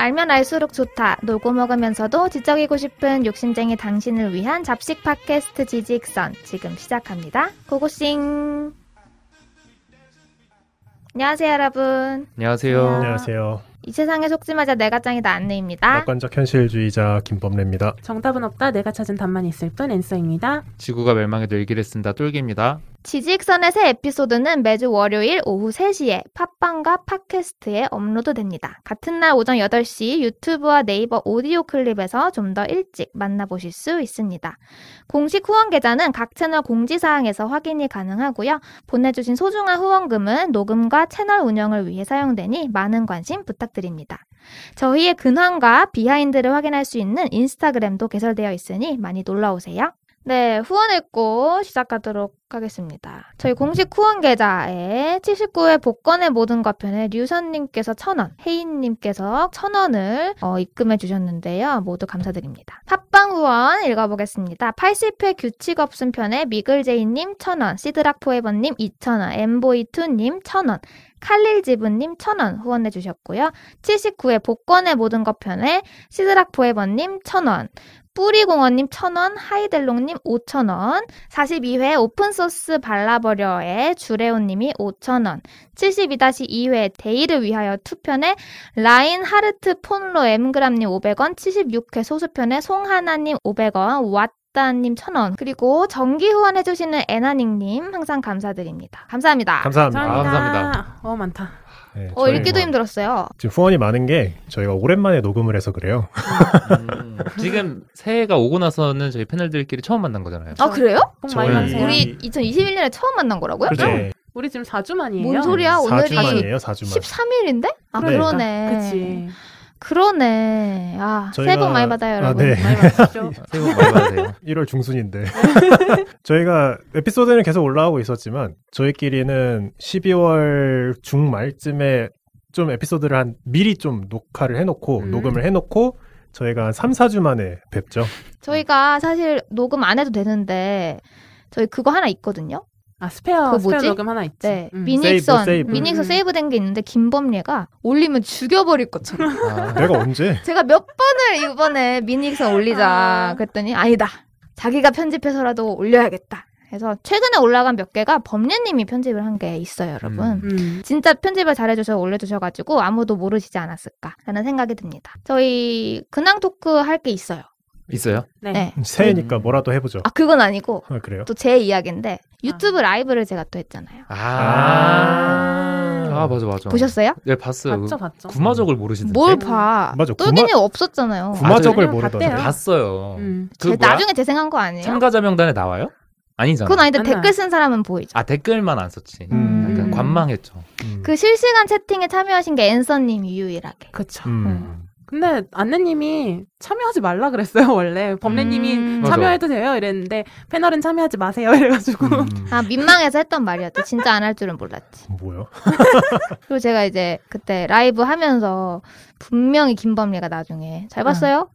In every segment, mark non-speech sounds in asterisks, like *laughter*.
알면 알수록 좋다. 놀고 먹으면서도 지적이고 싶은 욕심쟁이 당신을 위한 잡식 팟캐스트 지직선 지금 시작합니다. 고고싱. 안녕하세요, 여러분. 안녕하세요. 안녕하세요. 이 세상에 속지 마자 내가 짱이다 안내입니다. 낙관적 현실주의자 김범래입니다. 정답은 없다. 내가 찾은 답만 있을 뿐 앤서입니다. 지구가 멸망해도 일기를 쓴다 똘기입니다. 지직선의새 에피소드는 매주 월요일 오후 3시에 팟빵과 팟캐스트에 업로드됩니다. 같은 날 오전 8시 유튜브와 네이버 오디오 클립에서 좀 더 일찍 만나보실 수 있습니다. 공식 후원 계좌는 각 채널 공지사항에서 확인이 가능하고요. 보내주신 소중한 후원금은 녹음과 채널 운영을 위해 사용되니 많은 관심 부탁드립니다. 저희의 근황과 비하인드를 확인할 수 있는 인스타그램도 개설되어 있으니 많이 놀러오세요. 네, 후원 했고 시작하도록 하겠습니다. 저희 공식 후원 계좌에 79회 복권의 모든 것 편에 류선님께서 1 0 0 0원 혜인님께서 1 0 0 0원을 어, 입금해 주셨는데요. 모두 감사드립니다. 팟빵 후원 읽어보겠습니다. 80회 규칙 없음 편에 미글제이님 1 0 0 0원 시드락 포에버님 2 0 0 0원 엠보이투님 1 0 0 0원 칼릴지브님 1 0 0 0원 후원해 주셨고요. 79회 복권의 모든 것 편에 시드락 포에버님 1 0 0 0원 뿌리공원님 1 0 0 0원 하이델롱님 5 0 0 0원 42회 오픈소스 발라버려의 주레오님이 5 0 0 0원 72-2회 데이를 위하여 투편에 라인 하르트 폰로 엠그람님 5 0 0원 76회 소수편에 송하나님 5 0 0원 왓다님 1 0 0 0원 그리고 정기 후원해주시는 에나닝님 항상 감사드립니다. 감사합니다. 감사합니다. 감사합니다. 어 많다. 네, 어, 읽기도 뭐 힘들었어요. 지금 후원이 많은 게 저희가 오랜만에 녹음을 해서 그래요. 음, 지금 새해가 오고 나서는 저희 패널들끼리 처음 만난 거잖아요. 아, 그래요? 복많 우리 2021년에 처음 만난 거라고요? 그렇죠. 네, 우리 지금 4주 만이에요. 뭔 소리야? 오늘이 만이에요 4주만. 13일인데? 아, 네. 그러네. 그치. 그러네. 아, 저희가... 새해 복 많이 받아요, 아, 여러분. 아, 네. 많이 받으시죠. *laughs* 새해 복 많이 받으세요. 1월 중순인데. *laughs* 저희가 에피소드는 계속 올라오고 있었지만 저희끼리는 12월 중말쯤에 좀 에피소드를 한 미리 좀 녹화를 해 놓고 음. 녹음을 해 놓고 저희가 한 3, 4주 만에 뵙죠. 저희가 사실 녹음 안 해도 되는데 저희 그거 하나 있거든요. 아 스페어 그 스페어 녹음 하나 있지. 네. 음. 미닉선 세이브, 세이브. 미닉선 음. 세이브된 게 있는데 김범례가 올리면 죽여버릴 것처럼. 아, 내가 언제? *laughs* 제가 몇 번을 이번에 미닉선 올리자 아. 그랬더니 아니다. 자기가 편집해서라도 올려야겠다. 그래서 최근에 올라간 몇 개가 범례님이 편집을 한 게 있어요, 여러분. 음. 음. 진짜 편집을 잘해주셔서 올려주셔가지고 아무도 모르시지 않았을까라는 생각이 듭니다. 저희 근황 토크 할 게 있어요. 있어요? 네. 네. 새해니까 음. 뭐라도 해보죠. 아 그건 아니고 아, 그래요? 또 제 이야기인데 아. 유튜브 라이브를 제가 또 했잖아요. 아. 아, 아, 맞아 맞아. 보셨어요? 네 봤어요. 봤죠 봤죠. 구마적을 모르시는뭘 봐? 맞아. 똘기님 없었잖아요. 구마적을 아, 모르던. 봤어요. 음. 그 나중에 재생한 거 아니에요? 참가자 명단에 나와요? 아니잖아. 그건 아닌데 댓글 쓴 사람은 보이죠. 아 댓글만 안 썼지. 음. 약간 음. 관망했죠. 음. 그 실시간 채팅에 참여하신 게앤서님 유일하게. 그렇죠. 음. 음. 근데 안내님이 참여하지 말라 그랬어요 *laughs* 원래 법례님이 음. 참여해도 돼요 이랬는데 패널은 참여하지 마세요 이래가지고 음. 아 민망해서 했던 말이었지 진짜 안 할 줄은 몰랐지 뭐야 *laughs* 그리고 제가 이제 그때 라이브 하면서 분명히 김범례가 나중에 잘 봤어요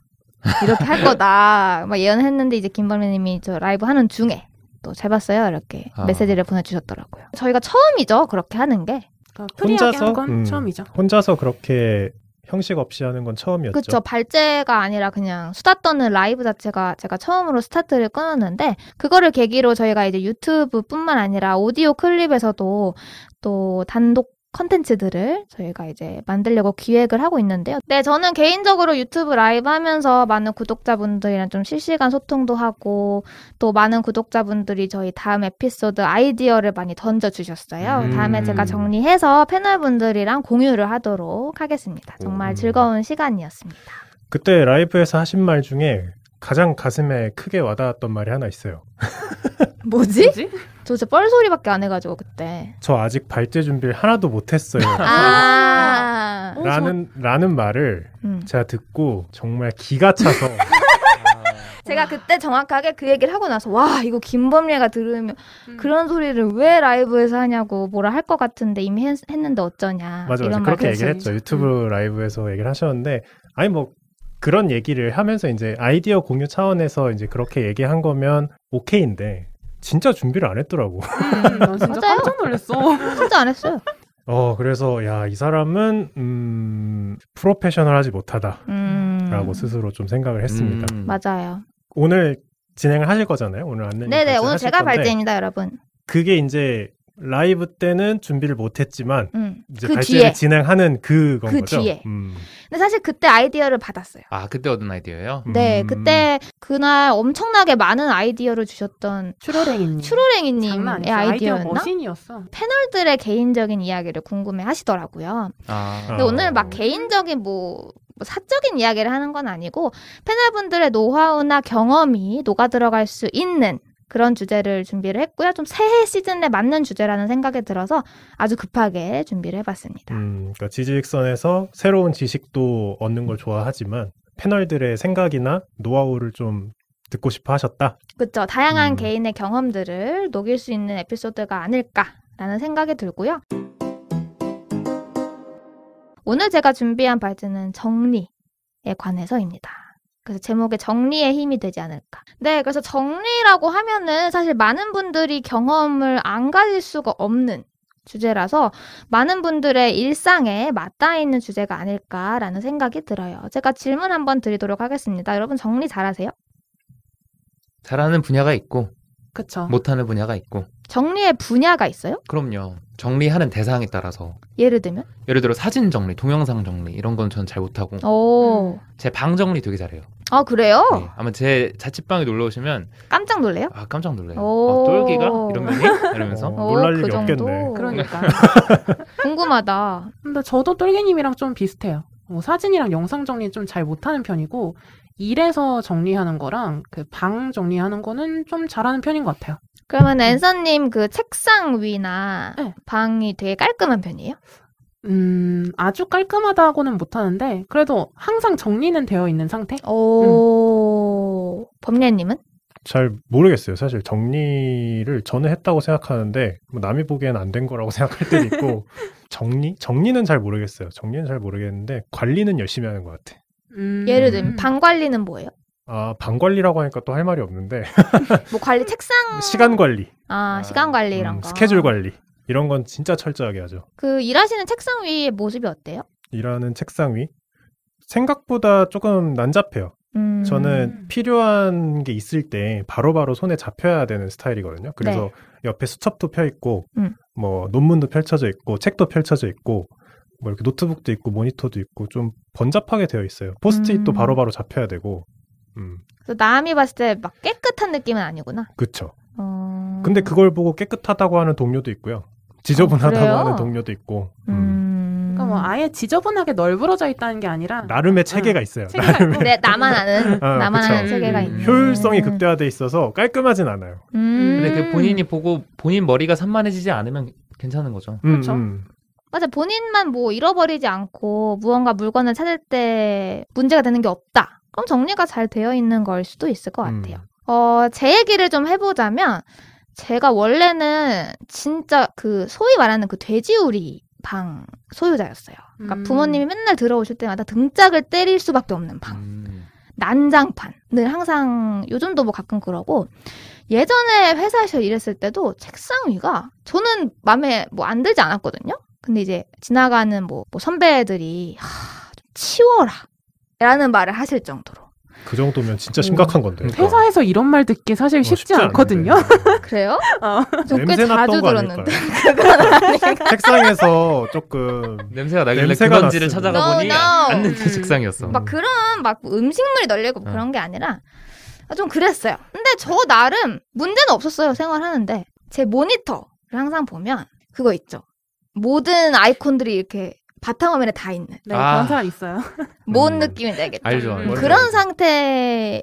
이렇게 할 거다 *laughs* 막 예언했는데 이제 김범례님이 저 라이브 하는 중에 또 잘 봤어요 이렇게 아. 메시지를 보내주셨더라고요 저희가 처음이죠 그렇게 하는 게 그러니까 혼자서 한 음. 처음이죠. 혼자서 그렇게 형식 없이 하는 건 처음이었죠. 그렇죠. 발제가 아니라 그냥 수다 떠는 라이브 자체가 제가 처음으로 스타트를 끊었는데 그거를 계기로 저희가 이제 유튜브뿐만 아니라 오디오 클립에서도 또 단독 컨텐츠들을 저희가 이제 만들려고 기획을 하고 있는데요. 네, 저는 개인적으로 유튜브 라이브 하면서 많은 구독자분들이랑 좀 실시간 소통도 하고 또 많은 구독자분들이 저희 다음 에피소드 아이디어를 많이 던져주셨어요. 음. 다음에 제가 정리해서 패널분들이랑 공유를 하도록 하겠습니다. 정말 음. 즐거운 시간이었습니다. 그때 라이브에서 하신 말 중에 가장 가슴에 크게 와닿았던 말이 하나 있어요. *laughs* 뭐지? 뭐지? 저 진짜 뻘소리밖에 안 해가지고 그때. 저 아직 발제 준비를 하나도 못했어요. *laughs* 아~ 어, 라는 저... 라는 말을 음. 제가 듣고 정말 기가 차서. *laughs* 아. 제가 그때 정확하게 그 얘기를 하고 나서 와 이거 김범례가 들으면 음. 그런 소리를 왜 라이브에서 하냐고 뭐라 할 것 같은데 이미 했, 는데 어쩌냐 맞아, 이런 맞아. 그렇게 얘기를 했죠 유튜브 음. 라이브에서 얘기를 하셨는데 아니 뭐 그런 얘기를 하면서 이제 아이디어 공유 차원에서 이제 그렇게 얘기한 거면 오케이인데 진짜 준비를 안 했더라고. 음, 음, 음. 진짜 맞아요? 깜짝 놀랐어. 진짜 안 했어요. 어 그래서 야이 사람은 음 프로페셔널하지 못하다라고 음... 스스로 좀 생각을 했습니다. 음... 맞아요. 오늘 진행을 하실 거잖아요. 오늘 안내. 네네 오늘 제가 건데, 발제입니다, 여러분. 그게 이제 라이브 때는 준비를 못했지만 음. 이제 그 발제를 뒤에. 진행하는 그건 그 거죠. 뒤에. 음. 근데 사실 그때 아이디어를 받았어요. 아 그때 얻은 아이디어요 음. 네, 음. 그때 그날 엄청나게 많은 아이디어를 주셨던 추로랭이님, 추로랭이님의 아이디어였나? 머신이었어. 패널들의 개인적인 이야기를 궁금해하시더라고요. 아. 근데 아. 오늘 막 개인적인 뭐뭐 뭐 사적인 이야기를 하는 건 아니고 패널분들의 노하우나 경험이 녹아 들어갈 수 있는 그런 주제를 준비를 했고요. 좀 새해 시즌에 맞는 주제라는 생각이 들어서 아주 급하게 준비를 해봤습니다. 음, 그러니까 지직선에서 새로운 지식도 얻는 걸 좋아하지만 패널들의 생각이나 노하우를 좀 듣고 싶어 하셨다. 그렇죠. 다양한 음. 개인의 경험들을 녹일 수 있는 에피소드가 아닐까라는 생각이 들고요. 오늘 제가 준비한 발제는 정리에 관해서입니다. 그래서 제목에 정리의 힘이 되지 않을까. 네, 그래서 정리라고 하면은 사실 많은 분들이 경험을 안 가질 수가 없는 주제라서 많은 분들의 일상에 맞닿아 있는 주제가 아닐까라는 생각이 들어요. 제가 질문 한번 드리도록 하겠습니다. 여러분 정리 잘하세요? 잘하는 분야가 있고, 그쵸. 못하는 분야가 있고. 정리의 분야가 있어요? 그럼요. 정리하는 대상에 따라서. 예를 들면? 예를 들어 사진 정리, 동영상 정리 이런 건 전 잘 못하고. 오. 제방 정리 되게 잘해요. 아 그래요? 네. 아마 제 자취방에 놀러 오시면 깜짝 놀래요? 아 깜짝 놀래요. 오. 아, 똘기가 이런 분이 이러면서 어, 놀랄 그 일이 정 없겠네. 그러니까 *laughs* 궁금하다. 근데 저도 똘기님이랑 좀 비슷해요. 뭐 사진이랑 영상 정리 좀 잘 못하는 편이고 일에서 정리하는 거랑 그 방 정리하는 거는 좀 잘하는 편인 것 같아요. 그러면 음. 앤서님 그 책상 위나 네. 방이 되게 깔끔한 편이에요? 음, 아주 깔끔하다고는 못하는데, 그래도 항상 정리는 되어 있는 상태? 오, 음. 범례님은? 잘 모르겠어요. 사실 정리를 저는 했다고 생각하는데, 뭐 남이 보기엔 안 된 거라고 *laughs* 생각할 때도 있고, 정리? 정리는 잘 모르겠어요. 정리는 잘 모르겠는데, 관리는 열심히 하는 것 같아. 음. 예를 들면, 방 관리는 뭐예요? 아, 방 관리라고 하니까 또 할 말이 없는데. *laughs* 뭐 관리 책상 *laughs* 시간 관리. 아, 아 시간 관리랑 음, 스케줄 관리. 이런 건 진짜 철저하게 하죠. 그 일하시는 책상 위의 모습이 어때요? 일하는 책상 위 생각보다 조금 난잡해요. 음... 저는 필요한 게 있을 때 바로바로 손에 잡혀야 되는 스타일이거든요. 그래서 네. 옆에 수첩도 펴 있고, 음. 뭐 논문도 펼쳐져 있고, 책도 펼쳐져 있고, 뭐 이렇게 노트북도 있고, 모니터도 있고, 좀 번잡하게 되어 있어요. 포스트잇도 음. 바로바로 음... 바로 잡혀야 되고, 음. 그래서 남이 봤을 때 막 깨끗한 느낌은 아니구나. 그렇죠. 어... 근데 그걸 보고 깨끗하다고 하는 동료도 있고요. 지저분하다고 어, 하는 동료도 있고. 음. 음. 그러니까 뭐 아예 지저분하게 널브러져 있다는 게 아니라 나름의 체계가 음. 있어요. 체계가 나름의 내, 네, 나만 아는 어, 나만 아는 체계가 음. 있는. 효율성이 극대화돼 있어서 깔끔하진 않아요. 음. 근데 그 본인이 보고 본인 머리가 산만해지지 않으면 괜찮은 거죠. 그렇죠. 맞아 본인만 뭐 잃어버리지 않고 무언가 물건을 찾을 때 문제가 되는 게 없다. 좀 정리가 잘 되어 있는 걸 수도 있을 것 음. 같아요. 음. 어, 제 얘기를 좀 해보자면, 제가 원래는 진짜 그 소위 말하는 그 돼지우리 방 소유자였어요. 그러니까 음. 부모님이 맨날 들어오실 때마다 등짝을 때릴 수밖에 없는 방. 음. 난장판늘 항상 요즘도 뭐 가끔 그러고 예전에 회사에서 일했을 때도 책상 위가 저는 마음에 뭐 안 들지 않았거든요. 근데 이제 지나가는 뭐, 뭐 선배들이 하, 좀 치워라. 라는 말을 하실 정도로. 그 정도면 진짜 음. 심각한 건데. 그러니까. 회사에서 이런 말 듣기 사실 어, 쉽지, 쉽지 않거든요. *laughs* 그래요? 어. 꽤 자주 들었는데. *laughs* 책상에서 조금 냄새가 나길래 냄새가 그런지를 찾아가 보니 no, no. 안 냄새 음. 책상이었어. 막 그런 막 음식물이 널리고 음. 그런 게 아니라 아, 좀 그랬어요. 근데 저 나름 문제는 없었어요. 생활하는데 제 모니터를 항상 보면 그거 있죠. 모든 아이콘들이 이렇게 바탕화면에 다 있는. 네, 아. 그런 사람 있어요. *laughs* 뭔 음. 느낌인지 알겠다. 알죠. 음. 알죠. 그런 그러니까. 상태일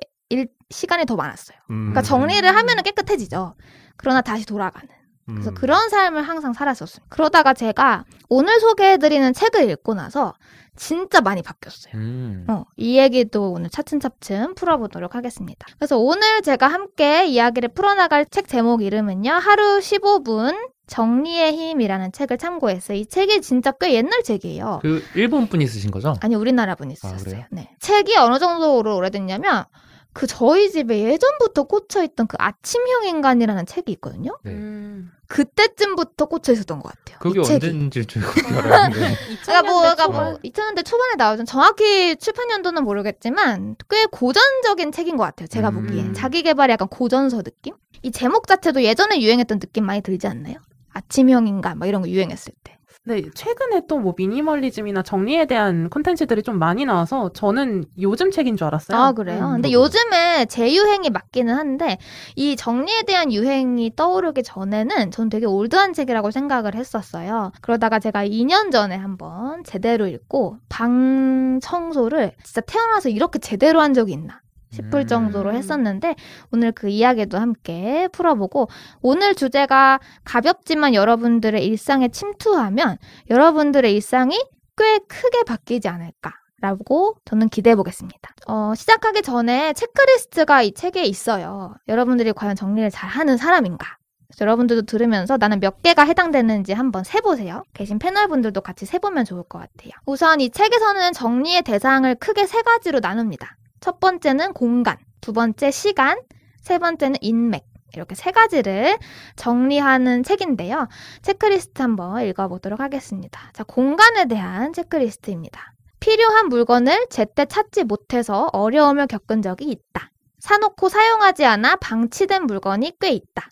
시간이 더 많았어요. 그러니까 음. 그러니까 정리를 하면은 깨끗해지죠. 그러나 다시 돌아가는. 그래서 음. 그런 삶을 항상 살았었어요. 그러다가 제가 오늘 소개해드리는 책을 읽고 나서 진짜 많이 바뀌었어요. 음. 어, 이 얘기도 오늘 차츰차츰 풀어보도록 하겠습니다. 그래서 오늘 제가 함께 이야기를 풀어나갈 책 제목 이름은요. 하루 15분 정리의 힘이라는 책을 참고해서이 책이 진짜 꽤 옛날 책이에요. 그 일본 분이 쓰신 거죠? 아니 우리나라 분이 아, 쓰셨어요. 아, 네. 책이 어느 정도로 오래됐냐면 그 저희 집에 예전부터 꽂혀있던 그 아침형 인간이라는 책이 있거든요. 네. 음. 그때쯤부터 꽂혀 있었던 것 같아요. 그게 언제인지 제 알았는데. *laughs* 그러니까 뭐, 그러니 2000년대 뭐 초반에 나오죠. 정확히 출판 연도는 모르겠지만 꽤 고전적인 책인 것 같아요. 제가 음. 보기엔 자기 개발의 약간 고전서 느낌? 이 제목 자체도 예전에 유행했던 느낌 많이 들지 않나요? 아침형인가 막 뭐 이런 거 유행했을 때. 네, 최근에 또 뭐 미니멀리즘이나 정리에 대한 콘텐츠들이 좀 많이 나와서 저는 요즘 책인 줄 알았어요. 아, 그래요? 음. 근데 음. 요즘에 재유행이 맞기는 한데 이 정리에 대한 유행이 떠오르기 전에는 전 되게 올드한 책이라고 생각을 했었어요. 그러다가 제가 2년 전에 한번 제대로 읽고 방 청소를 진짜 태어나서 이렇게 제대로 한 적이 있나 싶을 정도로 음. 했었는데 오늘 그 이야기도 함께 풀어보고 오늘 주제가 가볍지만 여러분들의 일상에 침투하면 여러분들의 일상이 꽤 크게 바뀌지 않을까. 라고 저는 기대해 보겠습니다. 어, 시작하기 전에 체크리스트가 이 책에 있어요. 여러분들이 과연 정리를 잘 하는 사람인가? 여러분들도 들으면서 나는 몇 개가 해당되는지 한번 세보세요. 계신 패널분들도 같이 세보면 좋을 것 같아요. 우선 이 책에서는 정리의 대상을 크게 세 가지로 나눕니다. 첫 번째는 공간, 두 번째 시간, 세 번째는 인맥. 이렇게 세 가지를 정리하는 책인데요. 체크리스트 한번 읽어보도록 하겠습니다. 자, 공간에 대한 체크리스트입니다. 필요한 물건을 제때 찾지 못해서 어려움을 겪은 적이 있다. 사놓고 사용하지 않아 방치된 물건이 꽤 있다.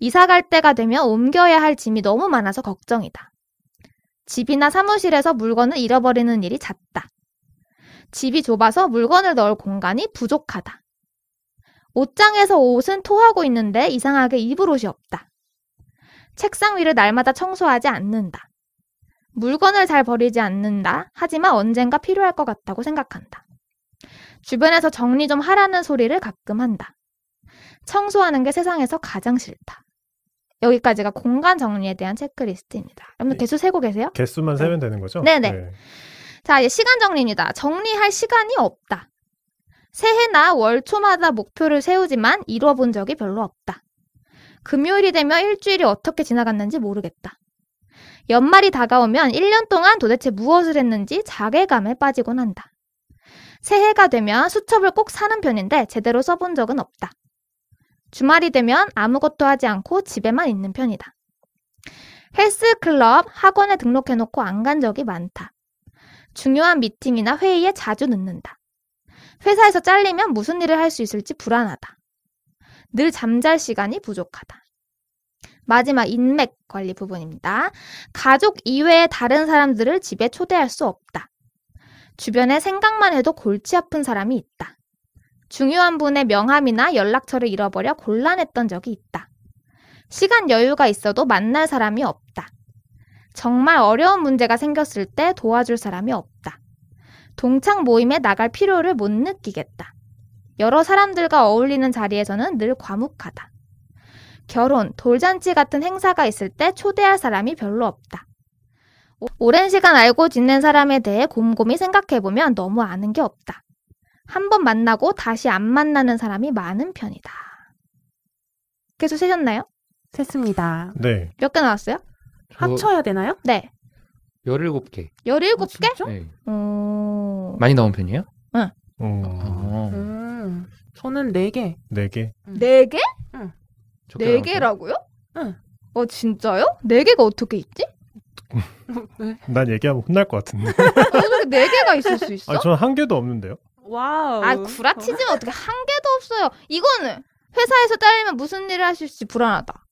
이사 갈 때가 되면 옮겨야 할 짐이 너무 많아서 걱정이다. 집이나 사무실에서 물건을 잃어버리는 일이 잦다. 집이 좁아서 물건을 넣을 공간이 부족하다. 옷장에서 옷은 토하고 있는데 이상하게 입을 옷이 없다. 책상 위를 날마다 청소하지 않는다. 물건을 잘 버리지 않는다. 하지만 언젠가 필요할 것 같다고 생각한다. 주변에서 정리 좀 하라는 소리를 가끔 한다. 청소하는 게 세상에서 가장 싫다. 여기까지가 공간 정리에 대한 체크리스트입니다. 여러분 네. 개수 세고 계세요? 개수만 세면 되는 거죠? 네네. 네. 자, 시간 정리입니다. 정리할 시간이 없다. 새해나 월 초마다 목표를 세우지만 이뤄본 적이 별로 없다. 금요일이 되면 일주일이 어떻게 지나갔는지 모르겠다. 연말이 다가오면 1년 동안 도대체 무엇을 했는지 자괴감에 빠지곤 한다. 새해가 되면 수첩을 꼭 사는 편인데 제대로 써본 적은 없다. 주말이 되면 아무것도 하지 않고 집에만 있는 편이다. 헬스클럽 학원에 등록해놓고 안 간 적이 많다. 중요한 미팅이나 회의에 자주 늦는다. 회사에서 잘리면 무슨 일을 할 수 있을지 불안하다. 늘 잠잘 시간이 부족하다. 마지막 인맥 관리 부분입니다. 가족 이외의 다른 사람들을 집에 초대할 수 없다. 주변에 생각만 해도 골치 아픈 사람이 있다. 중요한 분의 명함이나 연락처를 잃어버려 곤란했던 적이 있다. 시간 여유가 있어도 만날 사람이 없다. 정말 어려운 문제가 생겼을 때 도와줄 사람이 없다. 동창 모임에 나갈 필요를 못 느끼겠다. 여러 사람들과 어울리는 자리에서는 늘 과묵하다. 결혼, 돌잔치 같은 행사가 있을 때 초대할 사람이 별로 없다. 오랜 시간 알고 지낸 사람에 대해 곰곰이 생각해보면 너무 아는 게 없다. 한 번 만나고 다시 안 만나는 사람이 많은 편이다. 계속 세셨나요? 셌습니다. 네. 몇 개 나왔어요? 뭐 합쳐야 되나요? 네. 17개. 17개? 아, 어... 많이 나온 편이에요? 응. 네. 어. 어... 음, 저는 4개. 4개? 응. 개 응. 4개라고요? 응. 어, 진짜요? 4개가 어떻게 있지? *laughs* 난 얘기하면 혼날 것 같은데. 어개가 *laughs* 있을 수 있어? 아, 저는 한 개도 없는데요. 와우. 아, 구라치지면 어떻게 한 개도 없어요. 이거는 회사에서 딸리면 무슨 일을 하실지 불안하다.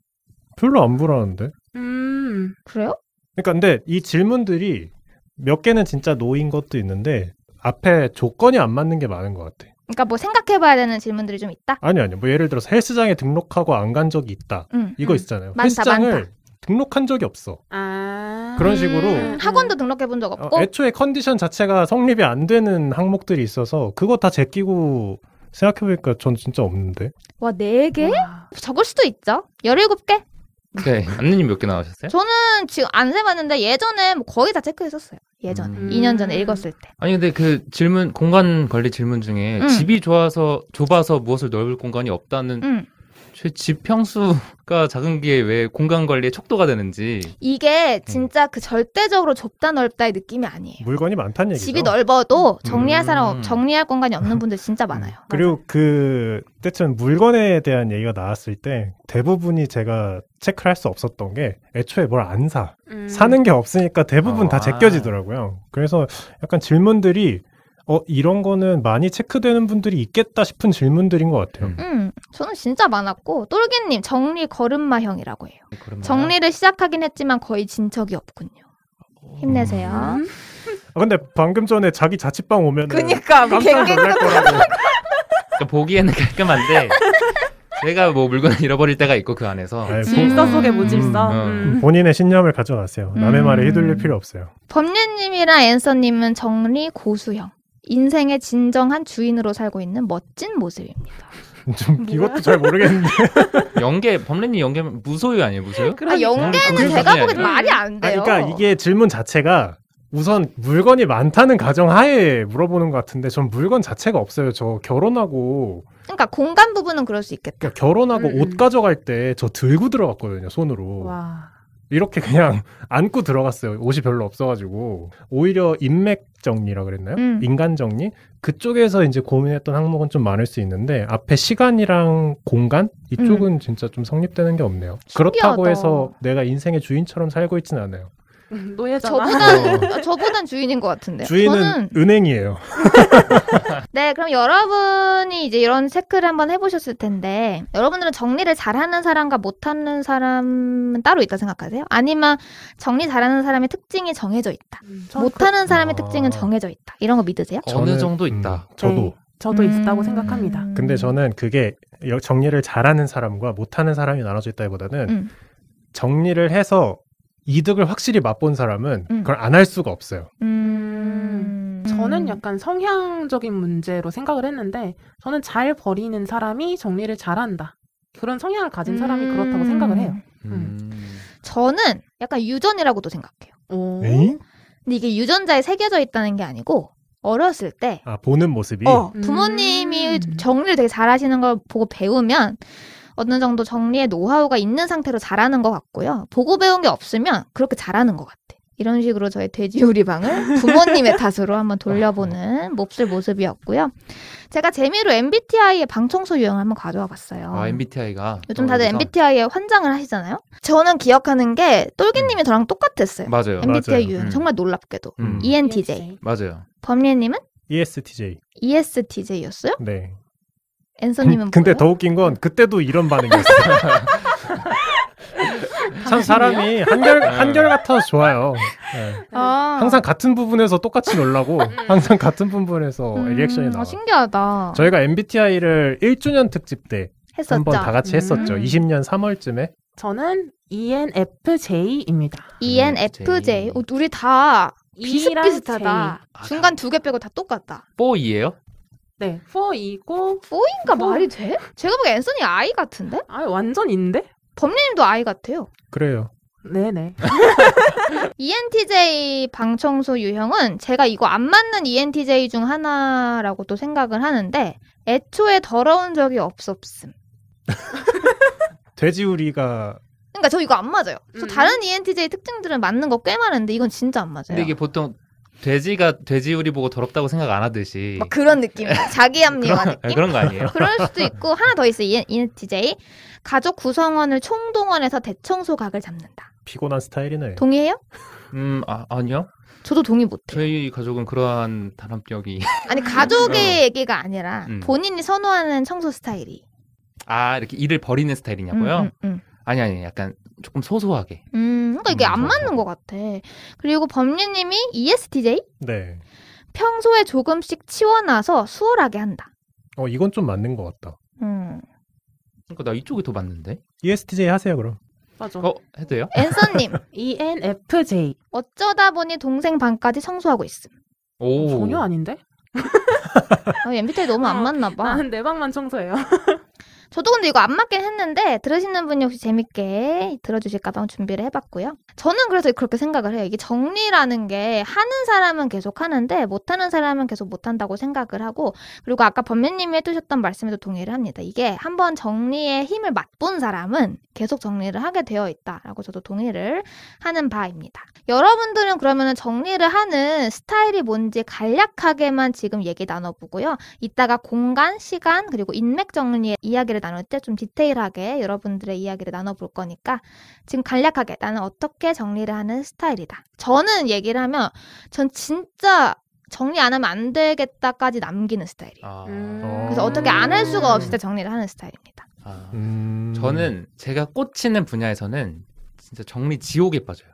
별로 안 불안한데. 음, 그래요? 그러니까 근데 이 질문들이 몇 개는 진짜 노인 것도 있는데 앞에 조건이 안 맞는 게 많은 것 같아. 그러니까 뭐 생각해봐야 되는 질문들이 좀 있다? 아니 요 아니 뭐 예를 들어서 헬스장에 등록하고 안 간 적이 있다. 음, 이거 음. 있잖아요. 많다, 헬스장을 많다. 등록한 적이 없어. 아... 그런 식으로 음, 학원도 등록해 본적 없고 어, 애초에 컨디션 자체가 성립이 안 되는 항목들이 있어서 그거 다 제끼고 생각해보니까 전 진짜 없는데. 와, 4개? 적을 수도 있죠. 17개? 네, 안느님 몇 개 나오셨어요? 저는 지금 안 세봤는데 예전에 뭐 거의 다 체크했었어요. 예전에 음. 2년 전에 읽었을 때. 아니 근데 그 질문 공간 관리 질문 중에 음. 집이 좋아서 좁아서 무엇을 넓을 공간이 없다는 음. 집 평수가 작은 게 왜 공간 관리의 척도가 되는지 이게 음. 진짜 음. 그 절대적으로 좁다 넓다의 느낌이 아니에요. 물건이 많다는 얘기죠. 집이 넓어도 음. 정리할 사람 음. 정리할 공간이 없는 *laughs* 분들 진짜 많아요. 그리고 그 때쯤 물건에 대한 얘기가 나왔을 때 대부분이 제가 체크할 수 없었던 게 애초에 뭘 안 사. 음. 사는 게 없으니까 대부분 어, 다 아. 제껴지더라고요. 그래서 약간 질문들이 어 이런 거는 많이 체크되는 분들이 있겠다 싶은 질문들인 것 같아요. 음, 음. 저는 진짜 많았고 똘개님 정리 걸음마형이라고 해요. 네, 걸음마. 정리를 시작하긴 했지만 거의 진 적이 없군요. 힘내세요. 음. 아, 근데 방금 전에 자기 자취방 오면 그니까 뭐 깜짝 놀고 그러니까 보기에는 깔끔한데 제가 뭐 물건을 잃어버릴 때가 있고 그 안에서 음. 질서 속에 무질서 뭐 음. 본인의 신념을 가져가세요 남의 말에 휘둘릴 필요 없어요 법률님이랑 앤서님은 정리 고수형 인생의 진정한 주인으로 살고 있는 멋진 모습입니다. *laughs* 좀 뭐야? 이것도 잘 모르겠는데 *laughs* 연계 범례님 연계 무소유 아니에요 무소유? 아, 연계는 제가 보기엔 말이 안 돼요. 아, 그러니까 이게 질문 자체가 우선 물건이 많다는 가정하에 물어보는 것 같은데 전 물건 자체가 없어요. 저 결혼하고 그러니까 공간 부분은 그럴 수 있겠다. 그러니까 결혼하고 음. 옷 가져갈 때 저 들고 들어갔거든요 손으로. 와. 이렇게 그냥 *laughs* 안고 들어갔어요. 옷이 별로 없어가지고 오히려 인맥 정리라 그랬나요? 음. 인간 정리 그쪽에서 이제 고민했던 항목은 좀 많을 수 있는데 앞에 시간이랑 공간 이쪽은 음. 진짜 좀 성립되는 게 없네요. 신기하다. 그렇다고 해서 내가 인생의 주인처럼 살고 있지는 않아요. *laughs* 노예잖아. 저보단 어. 저보단 주인인 것 같은데요. 주인은 저는... 은행이에요. *laughs* 네, 그럼 여러분이 이제 이런 체크를 한번 해보셨을 텐데 여러분들은 정리를 잘하는 사람과 못하는 사람은 따로 있다 생각하세요? 아니면 정리 잘하는 사람의 특징이 정해져 있다, 음, 못하는 그 사람의 특징은 아. 정해져 있다 이런 거 믿으세요? 어느 정도 있다. 음, 저도. 네. 저도 음... 있다고 생각합니다. 음. 근데 저는 그게 정리를 잘하는 사람과 못하는 사람이 나눠져 있다기보다는 음. 정리를 해서 이득을 확실히 맛본 사람은 음. 그걸 안 할 수가 없어요. 음... 저는 약간 성향적인 문제로 생각을 했는데 저는 잘 버리는 사람이 정리를 잘한다. 그런 성향을 가진 사람이 음. 그렇다고 생각을 해요. 음. 음. 저는 약간 유전이라고도 생각해요. 오... 근데 이게 유전자에 새겨져 있다는 게 아니고 어렸을 때 아, 보는 모습이 어, 부모님이 정리를 되게 잘하시는 걸 보고 배우면 어느 정도 정리의 노하우가 있는 상태로 잘하는 것 같고요. 보고 배운 게 없으면 그렇게 잘하는 것 같아. 이런 식으로 저희 돼지 요리방을 부모님의 *laughs* 탓으로 한번 돌려보는 몹쓸 모습이었고요. 제가 재미로 MBTI의 방청소 유형을 한번 가져와 봤어요. 아, MBTI가? 요즘 다들 MBTI에 어, 환장을 하시잖아요? 저는 기억하는 게 똘기님이 음. 저랑 똑같았어요. 맞아요. MBTI 맞아요. 유형. 음. 정말 놀랍게도. 음. ENTJ. 맞아요. 범리님은? ESTJ. ESTJ였어요? 네. 엔서님은 음, 근데 더 웃긴 건 그때도 이런 반응이었어. *laughs* 참 사람이 한결 네. 한결 같아서 좋아요. 네. 아. 항상 같은 부분에서 똑같이 놀라고 음. 항상 같은 부분에서 음, 리액션이 나와. 아, 신기하다. 저희가 MBTI를 1주년 특집 때한번 다 같이 음. 했었죠. 음. 20년 3월쯤에. 저는 ENFJ입니다. ENFJ. E 우리 다 비슷비슷하다. E 중간 두 개 빼고 다 똑같다. 뽀이예요? 네. 네, 포이고 포인가 포... 말이 돼? 제가 보기엔 앤서니 아이 같은데? 아, 완전 인데? 범리님도 아이 같아요. 그래요. 네네. *laughs* ENTJ 방청소 유형은 제가 이거 안 맞는 ENTJ 중 하나라고 또 생각을 하는데 애초에 더러운 적이 없었음. *laughs* 돼지우리가 그러니까 저 이거 안 맞아요. 저 음. 다른 ENTJ 특징들은 맞는 거 꽤 많은데 이건 진짜 안 맞아요. 근데 이게 보통 돼지가 돼지우리 보고 더럽다고 생각 안 하듯이 막 그런 느낌 *laughs* 자기 합리화 그런, 느낌 아, 그런 거 아니에요? *laughs* 그럴 수도 있고 하나 더 있어 ENTJ 가족 구성원을 총동원해서 대청소 각을 잡는다. 피곤한 스타일이네. 동의해요? 음 아, 아니요. 저도 동의 못해. 요 저희 가족은 그러한 단합력이 아니 가족의 음. 얘기가 아니라 음. 본인이 선호하는 청소 스타일이 아 이렇게 일을 버리는 스타일이냐고요? 음, 음, 음, 아니 아니 약간 조금 소소하게. 음, 그러니까 이게 안 음, 맞는 것 같아. 그리고 범유님이 ESTJ? 네. 평소에 조금씩 치워놔서 수월하게 한다. 어, 이건 좀 맞는 것 같다. 음. 그러니까 나 이쪽이 더 맞는데? ESTJ 하세요, 그럼. 맞아. 어, 해도 돼요? 앤서님. *laughs* ENFJ. 어쩌다 보니 동생 반까지 성소하고 있음. 오. 전혀 아닌데? 아, MBTI 너무 안 맞나 봐. 내 방만 청소해요. *laughs* 저도 근데 이거 안 맞긴 했는데 들으시는 분이 혹시 재밌게 들어주실까봐 준비를 해봤고요. 저는 그래서 그렇게 생각을 해요. 이게 정리라는 게 하는 사람은 계속 하는데 못하는 사람은 계속 못한다고 생각을 하고 그리고 아까 범민님이 해주셨던 말씀에도 동의를 합니다. 이게 한번 정리의 힘을 맛본 사람은 계속 정리를 하게 되어 있다라고 저도 동의를 하는 바입니다. 여러분들은 그러면 정리를 하는 스타일이 뭔지 간략하게만 지금 얘기 나눠보고요. 이따가 공간, 시간 그리고 인맥 정리 이야기를 이야기를 나눌 때 좀 디테일하게 여러분들의 이야기를 나눠볼 거니까 지금 간략하게 나는 어떻게 정리를 하는 스타일이다. 저는 얘기를 하면 전 진짜 정리 안 하면 안 되겠다까지 남기는 스타일이에요. 아. 음. 그래서 어떻게 안 할 수가 없을 때 정리를 하는 스타일입니다. 아. 음. 저는 제가 꽂히는 분야에서는 진짜 정리 지옥에 빠져요.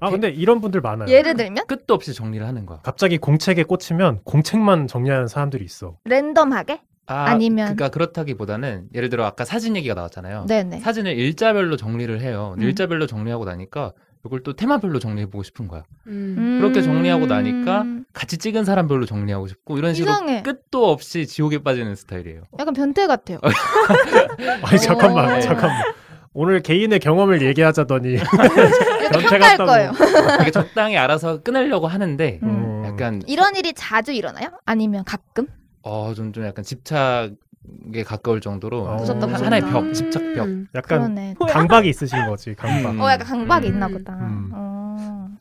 아 근데 이런 분들 많아요. 예를 들면 끝도 없이 정리를 하는 거야. 갑자기 공책에 꽂히면 공책만 정리하는 사람들이 있어. 랜덤하게? 아, 아니면 그러니까 그렇다기보다는 예를 들어 아까 사진 얘기가 나왔잖아요. 네네. 사진을 일자별로 정리를 해요. 음. 일자별로 정리하고 나니까 이걸 또 테마별로 정리해 보고 싶은 거야. 음. 음. 그렇게 정리하고 나니까 같이 찍은 사람별로 정리하고 싶고 이런 식으로 이상해. 끝도 없이 지옥에 빠지는 스타일이에요. 약간 변태 같아요. *laughs* 아니 잠깐만, 어. 잠깐만. 오늘 개인의 경험을 얘기하자더니 *laughs* 변태 같다고. 거예요. 되게 적당히 알아서 끊으려고 하는데 음. 약간 이런 일이 자주 일어나요? 아니면 가끔? 어, 좀, 좀 약간 집착에 가까울 정도로 무섭다, 어. 무섭다. 음. 하나의 벽, 음. 집착벽. 약간 그러네. 뭐 강박이 있으신 거지, 강박. 음. 어, 약간 강박이 음. 있나 보다. 음. 어.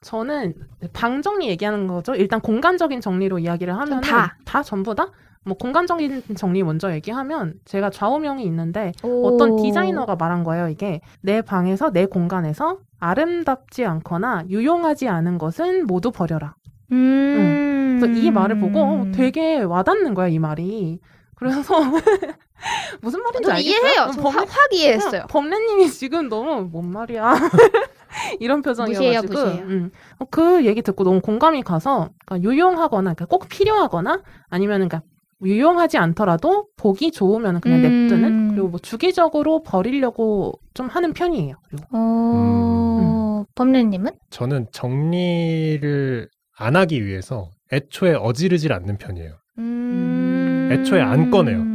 저는 방정리 얘기하는 거죠. 일단 공간적인 정리로 이야기를 하면 다. 다 전부 다? 뭐 공간적인 정리 먼저 얘기하면 제가 좌우명이 있는데 오. 어떤 디자이너가 말한 거예요. 이게 내 방에서 내 공간에서 아름답지 않거나 유용하지 않은 것은 모두 버려라. 음. 그래서 이 말을 보고 어, 음. 되게 와닿는 거야 이 말이. 그래서 *laughs* 무슨 말인지 알겠어요? 이해해요. 음, 범... 화, 확 이해했어요. 범례님이 지금 너무 뭔 말이야. *laughs* 이런 표정이어가지고 음. 어, 그 얘기 듣고 너무 공감이 가서 그러니까 유용하거나 그러니까 꼭 필요하거나 아니면 그러니까 유용하지 않더라도 보기 좋으면 그냥 음... 냅두는 그리고 뭐 주기적으로 버리려고 좀 하는 편이에요. 어... 음. 범례님은? 저는 정리를 안 하기 위해서 애초에 어지르질 않는 편이에요. 음... 애초에 안 꺼내요.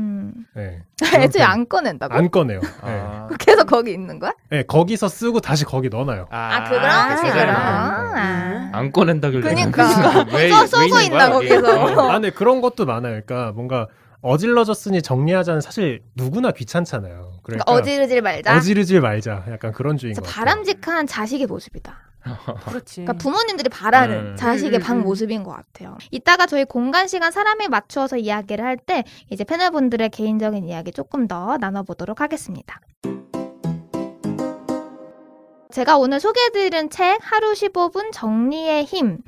*laughs* 네, 애초에 안 꺼낸다고? 안 꺼내요. 아... 네. 그 *laughs* 거기 있는 거야? 네, 거기서 쓰고 다시 거기 넣어놔요. 아, 아 그런 식으로. 아, 그렇죠. 아. 아, 안 꺼낸다길래. 그러니까. *laughs* 왜, 써고 있나 거기서. 아, 네, 그런 것도 많아요. 그러니까 뭔가 어질러졌으니 정리하자는 사실 누구나 귀찮잖아요. 그러니까, 그러니까 어지르질 말자. 어지르질 말자. 약간 그런 주인 것 같아요. 바람직한 자식의 모습이다. 그렇지. 그러니까 부모님들이 바라는 네. 음. 자식의 음, 방 음. 모습인 것 같아요. 이따가 저희 공간 시간 사람에 맞추어서 이야기를 할 때 이제 패널분들의 개인적인 이야기 조금 더 나눠보도록 하겠습니다. 제가 오늘 소개해드린 책 하루 15분 정리의 힘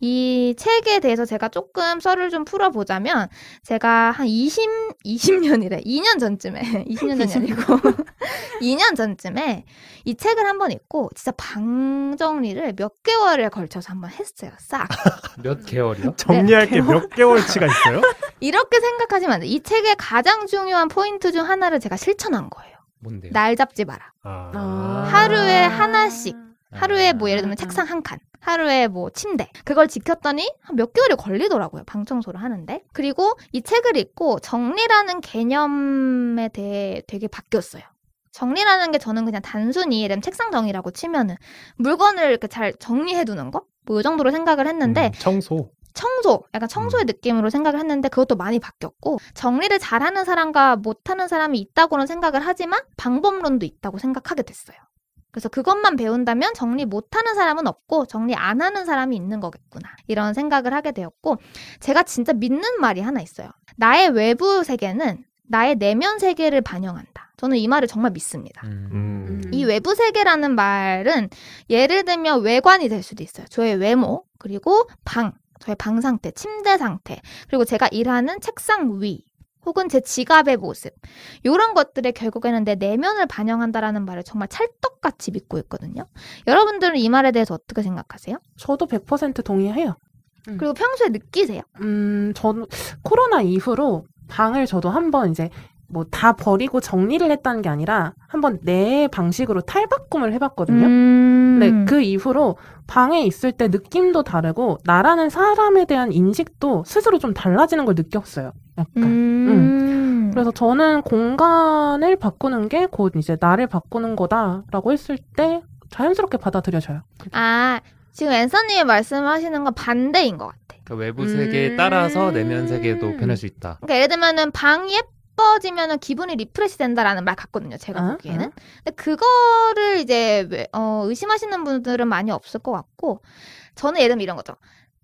이 책에 대해서 제가 조금 썰을 좀 풀어보자면 제가 한 20, 20년이래 2년 전쯤에 20년 *laughs* 전이 아니고 2년 *laughs* 전쯤에 이 책을 한 번 읽고 진짜 방 정리를 몇 개월에 걸쳐서 한 번 했어요 싹몇 *laughs* 개월이요? 정리할 게몇 네, 개월. 치가 있어요? 이렇게 생각하지면안요이 책의 가장 중요한 포인트 중 하나를 제가 실천한 거예요 뭔데요? 날 잡지 마라. 아. 하루에 하나씩. 아. 하루에 뭐 예를 들면 책상 한 칸, 하루에 뭐 침대. 그걸 지켰더니 한 몇 개월이 걸리더라고요. 방 청소를 하는데. 그리고 이 책을 읽고 정리라는 개념에 대해 되게 바뀌었어요. 정리라는 게 저는 그냥 단순히 예를 들면 책상 정리라고 치면은 물건을 이렇게 잘 정리해 두는 거? 뭐 이 정도로 생각을 했는데 음, 청소 청소, 약간 청소의 음. 느낌으로 생각을 했는데 그것도 많이 바뀌었고 정리를 잘하는 사람과 못하는 사람이 있다고는 생각을 하지만 방법론도 있다고 생각하게 됐어요. 그래서 그것만 배운다면 정리 못하는 사람은 없고 정리 안 하는 사람이 있는 거겠구나 이런 생각을 하게 되었고 제가 진짜 믿는 말이 하나 있어요. 나의 외부 세계는 나의 내면 세계를 반영한다. 저는 이 말을 정말 믿습니다. 음. 음. 이 외부 세계라는 말은 예를 들면 외관이 될 수도 있어요. 저의 외모, 그리고 방, 저의 방 상태, 침대 상태, 그리고 제가 일하는 책상 위, 혹은 제 지갑의 모습 이런 것들에 결국에는 내 내면을 반영한다라는 말을 정말 찰떡같이 믿고 있거든요. 여러분들은 이 말에 대해서 어떻게 생각하세요? 저도 100% 동의해요. 음. 그리고 평소에 느끼세요? 음, 저는 코로나 이후로 방을 저도 한번 이제 뭐다 버리고 정리를 했다는 게 아니라 한번 내 방식으로 탈바꿈을 해봤거든요. 음. 근데 그 이후로 방에 있을 때 느낌도 다르고 나라는 사람에 대한 인식도 스스로 좀 달라지는 걸 느꼈어요. 약간. 음. 음. 그래서 저는 공간을 바꾸는 게 곧 이제 나를 바꾸는 거다라고 했을 때 자연스럽게 받아들여져요. 아 지금 앤서님이 말씀하시는 건 반대인 것 같아. 그러니까 외부 세계에 음... 따라서 내면 세계도 음. 변할 수 있다. 그러니까 예를 들면은 방 예쁘 기뻐지면 은 기분이 리프레시 된다라는 말 같거든요. 제가 어? 보기에는. 어? 근데 그거를 이제 어, 의심하시는 분들은 많이 없을 것 같고 저는 예를 들면 이런 거죠.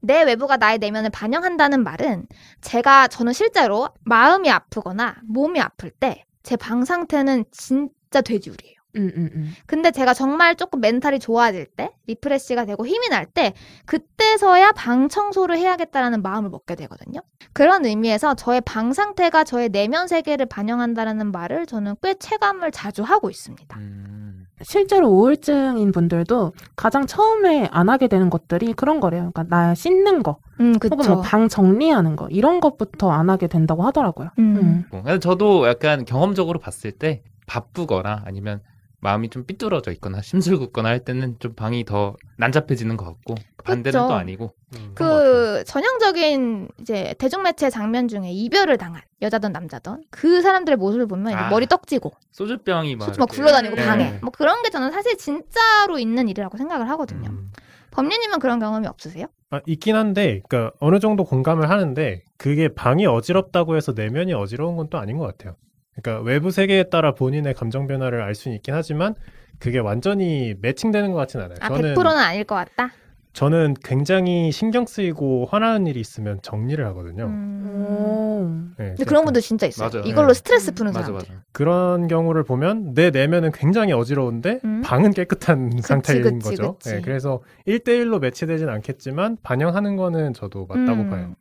내 외부가 나의 내면을 반영한다는 말은 제가 저는 실제로 마음이 아프거나 몸이 아플 때 제 방 상태는 진짜 돼지우리예요. 음, 음, 음. 근데 제가 정말 조금 멘탈이 좋아질 때, 리프레시가 되고 힘이 날 때, 그때서야 방 청소를 해야겠다라는 마음을 먹게 되거든요. 그런 의미에서 저의 방 상태가 저의 내면 세계를 반영한다라는 말을 저는 꽤 체감을 자주 하고 있습니다. 음... 실제로 우울증인 분들도 가장 처음에 안 하게 되는 것들이 그런 거래요. 그러니까 나 씻는 거, 음, 뭐 그쵸. 혹은 뭐방 정리하는 거 이런 것부터 안 하게 된다고 하더라고요. 음. 음. 어, 저도 약간 경험적으로 봤을 때 바쁘거나 아니면 마음이 좀 삐뚤어져 있거나 심술궂거나 할 때는 좀 방이 더 난잡해지는 것 같고 반대는 그렇죠. 또 아니고 음, 그 전형적인 이제 대중매체 장면 중에 이별을 당한 여자든 남자든 그 사람들의 모습을 보면 아, 머리 떡지고 소주병이 막, 소주 막 굴러다니고 네. 방에 뭐 그런 게 저는 사실 진짜로 있는 일이라고 생각을 하거든요. 음. 법리님은 그런 경험이 없으세요? 아, 있긴 한데, 그러니까 어느 정도 공감을 하는데 그게 방이 어지럽다고 해서 내면이 어지러운 건 또 아닌 것 같아요. 그러니까 외부 세계에 따라 본인의 감정 변화를 알 수는 있긴 하지만 그게 완전히 매칭되는 것 같진 않아요. 아, 저는 100%는 아닐 것 같다. 저는 굉장히 신경 쓰이고 화나는 일이 있으면 정리를 하거든요. 음. 음. 네, 근데 그렇죠. 그런 분도 진짜 있어요. 맞아요. 이걸로 네. 스트레스 푸는 사람들. 맞아, 맞아. 그런 경우를 보면 내 내면은 굉장히 어지러운데 음. 음. 방은 깨끗한 그치, 상태인 그치, 거죠. 그치. 네, 그래서 1대1로 매치되진 않겠지만 반영하는 거는 저도 맞다고 음. 봐요.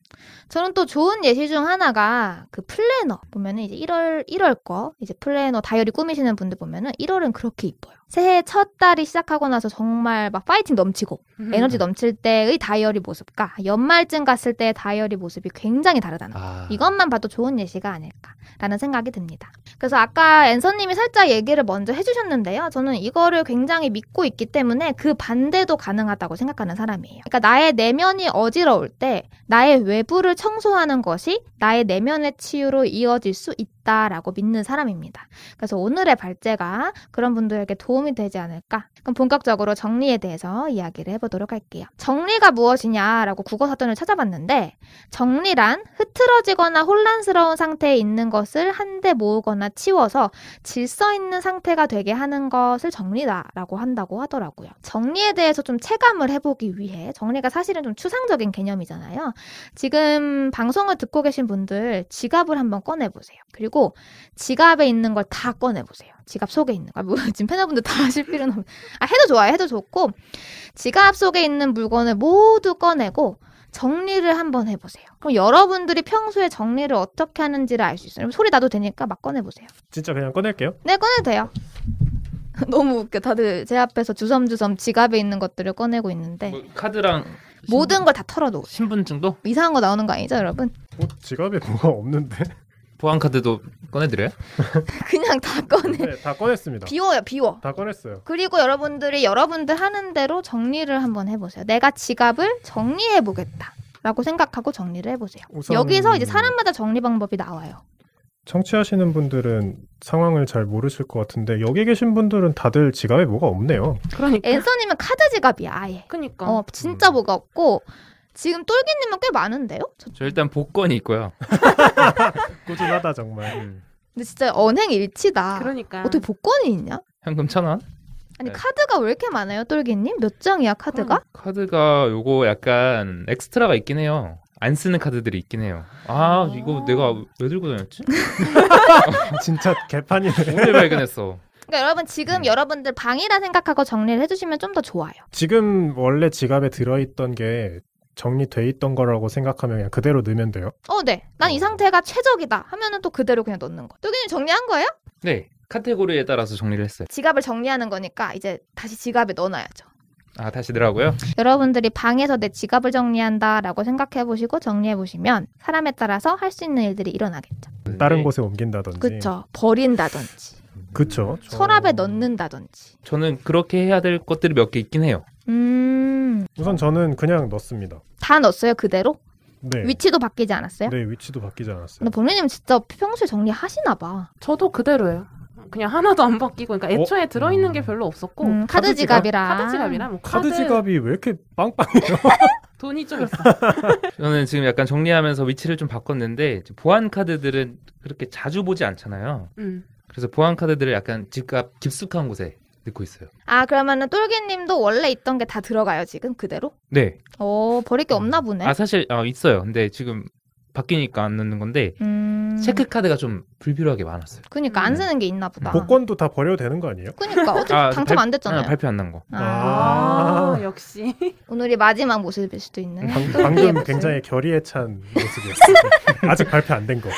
저는 또 좋은 예시 중 하나가 그 플래너 보면은 이제 1월 1월 거 이제 플래너 다이어리 꾸미시는 분들 보면은 1월은 그렇게 이뻐요. 새해 첫 달이 시작하고 나서 정말 막 파이팅 넘치고 음. 에너지 넘칠 때의 다이어리 모습과 연말쯤 갔을 때의 다이어리 모습이 굉장히 다르다는 거. 아. 이것만 봐도 좋은 예시가 아닐까라는 생각이 듭니다. 그래서 아까 앤서님이 살짝 얘기를 먼저 해주셨는데요. 저는 이거 저를 굉장히 믿고 있기 때문에 그 반대도 가능하다고 생각하는 사람이에요. 그러니까 나의 내면이 어지러울 때 나의 외부를 청소하는 것이 나의 내면의 치유로 이어질 수 있다. 있다라고 믿는 사람입니다. 그래서 오늘의 발제가 그런 분들에게 도움이 되지 않을까? 그럼 본격적으로 정리에 대해서 이야기를 해보도록 할게요. 정리가 무엇이냐라고 국어 사전을 찾아봤는데 정리란 흐트러지거나 혼란스러운 상태에 있는 것을 한데 모으거나 치워서 질서 있는 상태가 되게 하는 것을 정리다라고 한다고 하더라고요. 정리에 대해서 좀 체감을 해보기 위해 정리가 사실은 좀 추상적인 개념이잖아요. 지금 방송을 듣고 계신 분들 지갑을 한번 꺼내보세요. 그리고 있고 지갑에 있는 걸 다 꺼내보세요. 지갑 속에 있는 거. 아, 뭐, *laughs* 지금 팬분들다 하실 필요는 없. 아, 해도 좋아요. 해도 좋고 지갑 속에 있는 물건을 모두 꺼내고 정리를 한번 해보세요. 그럼 여러분들이 평소에 정리를 어떻게 하는지를 알 수 있어요. 소리 나도 되니까 막 꺼내보세요. 진짜 그냥 꺼낼게요. 네, 꺼내도 돼요. *laughs* 너무 웃겨. 다들 제 앞에서 주섬주섬 지갑에 있는 것들을 꺼내고 있는데. 뭐, 카드랑 모든 걸 다 털어놓으세요. 신분증도? 이상한 거 나오는 거 아니죠, 여러분? 어, 지갑에 뭐가 없는데? 보안 카드도 꺼내드려요? *laughs* 그냥 다 꺼내. 네, 다 꺼냈습니다. 비워요, 비워. 다 꺼냈어요. 그리고 여러분들이 여러분들 하는 대로 정리를 한번 해보세요. 내가 지갑을 정리해보겠다. 라고 생각하고 정리를 해보세요. 여기서 이제 음. 사람마다 정리 방법이 나와요. 청취하시는 분들은 상황을 잘 모르실 것 같은데 여기 계신 분들은 다들 지갑에 뭐가 없네요. 그러니까 앤서님은 카드 지갑이야 아예. 그니까. 어 진짜 음. 뭐가 없고 지금 똘기님은 꽤 많은데요? 저, 저 일단 복권이 있고요. *laughs* 꾸준하다 정말. *laughs* 근데 진짜 언행 일치다. 그러니까 어떻게 복권이 있냐? 현금 천 원? 아니 네. 카드가 왜 이렇게 많아요, 똘기님? 몇 장이야 카드가? 음. 카드가 요거 약간 엑스트라가 있긴 해요. 안 쓰는 카드들이 있긴 해요. 아... 아. 이거 내가 왜 들고 다녔지? *laughs* 진짜 개판이네. 오늘 발견했어. 그러니까 여러분 지금 음. 여러분들 방이라 생각하고 정리를 해주시면 좀 더 좋아요. 지금 원래 지갑에 들어있던 게 정리돼 있던 거라고 생각하면 그냥 그대로 넣으면 돼요? 어, 네. 난이 어. 상태가 최적이다 하면은 또 그대로 그냥 넣는 거. 여기는 정리한 거예요? 네. 카테고리에 따라서 정리를 했어요. 지갑을 정리하는 거니까 이제 다시 지갑에 넣어놔야죠. 아, 다시 더라고요? 여러분들이 방에서 내 지갑을 정리한다라고 생각해 보시고 정리해 보시면 사람에 따라서 할 수 있는 일들이 일어나겠죠. 네. 다른 곳에 옮긴다든지. 그쵸. 버린다든지. 그쵸. 저... 음. 서랍에 넣는다든지. 저는 그렇게 해야 될 것들이 몇 개 있긴 해요. 음. 우선 저는 그냥 넣습니다. 다 넣었어요 그대로? 네. 위치도 바뀌지 않았어요? 네, 위치도 바뀌지 않았어요. 본인님 진짜 평소에 정리하시나 봐. 저도 그대로예요. 그냥 하나도 안 바뀌고, 그러니까 어? 애초에 어? 들어있는 게 음. 별로 없었고 음, 카드 지갑이랑 카드 지갑이랑 뭐 카드... 지갑이 왜 이렇게 빵빵해요? *laughs* 돈이 좀 있어. *laughs* 저는 지금 약간 정리하면서 위치를 좀 바꿨는데 보안 카드들은 그렇게 자주 보지 않잖아요. 음. 그래서 보안 카드들을 약간 집값 깊숙한 곳에 넣고 있어요. 아 그러면은 똘기님도 원래 있던 게 다 들어가요 지금 그대로? 네. 오 어, 버릴 게 없나 보네. 아 사실 어, 있어요. 근데 지금 바뀌니까 안 넣는 건데 음... 체크 카드가 좀 불필요하게 많았어요. 그러니까 안 음. 쓰는 게 있나 보다. 복권도 다 버려도 되는 거 아니에요? 그러니까 어차피 *laughs* 아, 당첨 발, 안 됐잖아요. 아, 발표 안 난 거. 아, 아 역시 *laughs* 오늘이 마지막 모습일 수도 있는. 방, 방금 *laughs* 굉장히 결의에 찬 모습이었어요. 아직 발표 안 된 거.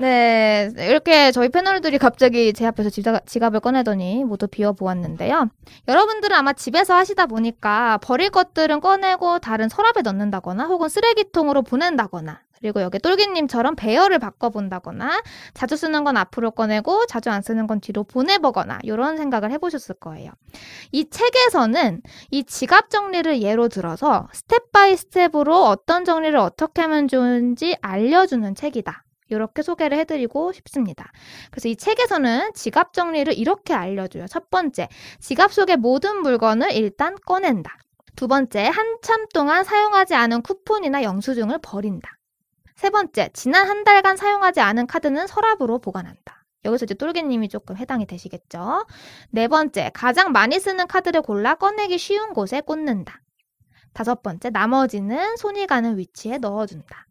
네, 이렇게 저희 패널들이 갑자기 제 앞에서 지갑, 을 꺼내더니 모두 비워 보았는데요. 여러분들은 아마 집에서 하시다 보니까 버릴 것들은 꺼내고 다른 서랍에 넣는다거나 혹은 쓰레기통으로 보낸다거나 그리고 여기 똘기님처럼 배열을 바꿔본다거나 자주 쓰는 건 앞으로 꺼내고 자주 안 쓰는 건 뒤로 보내보거나 이런 생각을 해보셨을 거예요. 이 책에서는 이 지갑 정리를 예로 들어서 스텝 바이 스텝으로 어떤 정리를 어떻게 하면 좋은지 알려주는 책이다. 이렇게 소개를 해드리고 싶습니다. 그래서 이 책에서는 지갑 정리를 이렇게 알려줘요. 첫 번째, 지갑 속의 모든 물건을 일단 꺼낸다. 두 번째, 한참 동안 사용하지 않은 쿠폰이나 영수증을 버린다. 세 번째, 지난 한 달간 사용하지 않은 카드는 서랍으로 보관한다. 여기서 이제 똘개님이 조금 해당이 되시겠죠. 네 번째, 가장 많이 쓰는 카드를 골라 꺼내기 쉬운 곳에 꽂는다. 다섯 번째, 나머지는 손이 가는 위치에 넣어준다.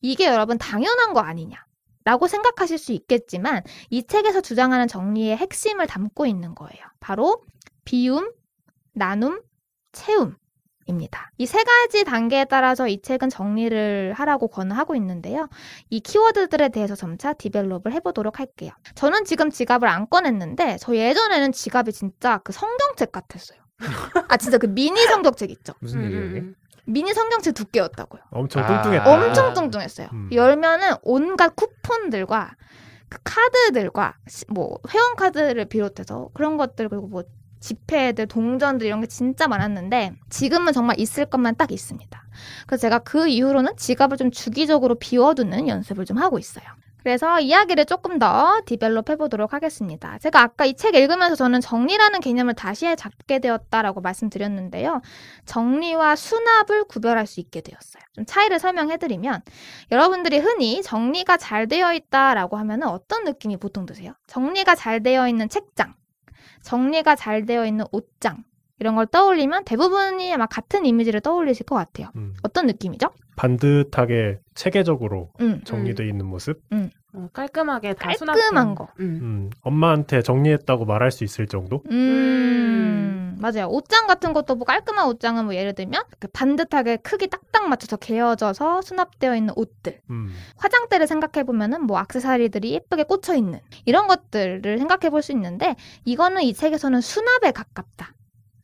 이게 여러분 당연한 거 아니냐. 라고 생각하실 수 있겠지만 이 책에서 주장하는 정리의 핵심을 담고 있는 거예요. 바로 비움, 나눔, 채움. 입니다. 이 세 가지 단계에 따라서 이 책은 정리를 하라고 권하고 있는데요. 이 키워드들에 대해서 점차 디벨롭을 해보도록 할게요. 저는 지금 지갑을 안 꺼냈는데 저 예전에는 지갑이 진짜 그 성경책 같았어요. 아 진짜 그 미니 성경책 있죠. 무슨 얘기예요? 미니 성경책 두께였다고요. 엄청 아. 뚱뚱했다. 엄청 뚱뚱했어요. 음. 열면은 온갖 쿠폰들과 그 카드들과 뭐 회원 카드를 비롯해서 그런 것들 그리고 뭐 지폐들, 동전들 이런 게 진짜 많았는데 지금은 정말 있을 것만 딱 있습니다. 그래서 제가 그 이후로는 지갑을 좀 주기적으로 비워두는 연습을 좀 하고 있어요. 그래서 이야기를 조금 더 디벨롭 해보도록 하겠습니다. 제가 아까 이 책 읽으면서 저는 정리라는 개념을 다시 잡게 되었다라고 말씀드렸는데요. 정리와 수납을 구별할 수 있게 되었어요. 좀 차이를 설명해드리면 여러분들이 흔히 정리가 잘 되어 있다라고 하면 어떤 느낌이 보통 드세요? 정리가 잘 되어 있는 책장, 정리가 잘 되어 있는 옷장 이런 걸 떠올리면 대부분이 아마 같은 이미지를 떠올리실 것 같아요. 음. 어떤 느낌이죠? 반듯하게 체계적으로 음, 음. 정리돼 있는 모습. 음. 어, 깔끔하게 깔끔한 거. 음. 음. 엄마한테 정리했다고 말할 수 있을 정도. 음, 맞아요. 옷장 같은 것도 뭐 깔끔한 옷장은 뭐 예를 들면 그 반듯하게 크기 딱딱 맞춰서 개어져서 수납되어 있는 옷들. 화장대를 생각해 보면은 뭐 악세사리들이 예쁘게 꽂혀 있는 이런 것들을 생각해 볼 수 있는데 이거는 이 책에서는 수납에 가깝다.